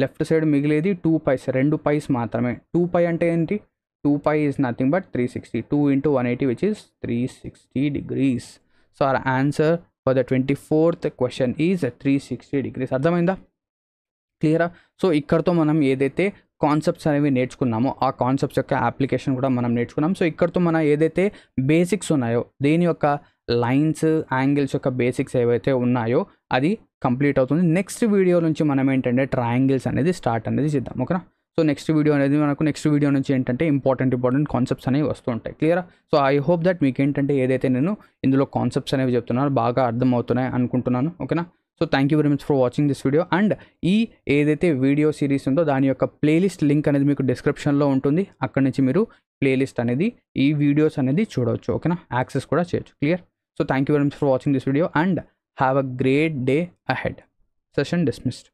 లెఫ్ట్ సైడ్ మిగిలేది టూ పైస్ రెండు పైస్ మాత్రమే టూ పై అంటే ఏంటి two pi is nothing but three sixty two into one eighty which is three sixty degrees so our answer for the twenty fourth question is three sixty degrees అర్థమైందా క్లియరా so ఇక్కడతో మనం ఏదైతే concepts అనేవి నేర్చుకున్నామో ఆ concepts యొక్క application కూడా మనం నేర్చుకున్నాం సో ఇక్కడతో మన ఏదైతే బేసిక్స్ ఉన్నాయో దేని యొక్క లైన్స్ యాంగిల్స్ యొక్క బేసిక్స్ ఏవైతే ఉన్నాయో అది కంప్లీట్ అవుతుంది నెక్స్ట్ వీడియో నుంచి మనం ఏంటంటే ట్రయాంగిల్స్ అనేది స్టార్ట్ అనేది చేద్దాం ఓకేనా సో నెక్స్ట్ వీడియో అనేది మనకు నెక్స్ట్ వీడియో నుంచి ఏంటంటే ఇంపార్టెంట్ ఇంపార్టెంట్ కాన్సెప్ట్స్ అనేవి వస్తుంటాయి క్లియరా సో ఐ హోప్ దట్ మీకు ఏంటంటే ఏదైతే నేను ఇందులో కాన్సెప్ట్స్ అనేవి చెప్తున్నాను బాగా అర్థమవుతున్నాయి అనుకుంటున్నాను ఓకేనా so thank you very much for watching this video and ఈ ఏదైతే వీడియో సిరీస్ ఉందో దాని యొక్క ప్లేలిస్ట్ లింక్ అనేది మీకు డిస్క్రిప్షన్లో ఉంటుంది అక్కడి నుంచి మీరు ప్లేలిస్ట్ అనేది ఈ వీడియోస్ అనేది చూడవచ్చు ఓకేనా యాక్సెస్ కూడా చేయొచ్చు clear so thank you very much for watching this video and have a great day ahead session dismissed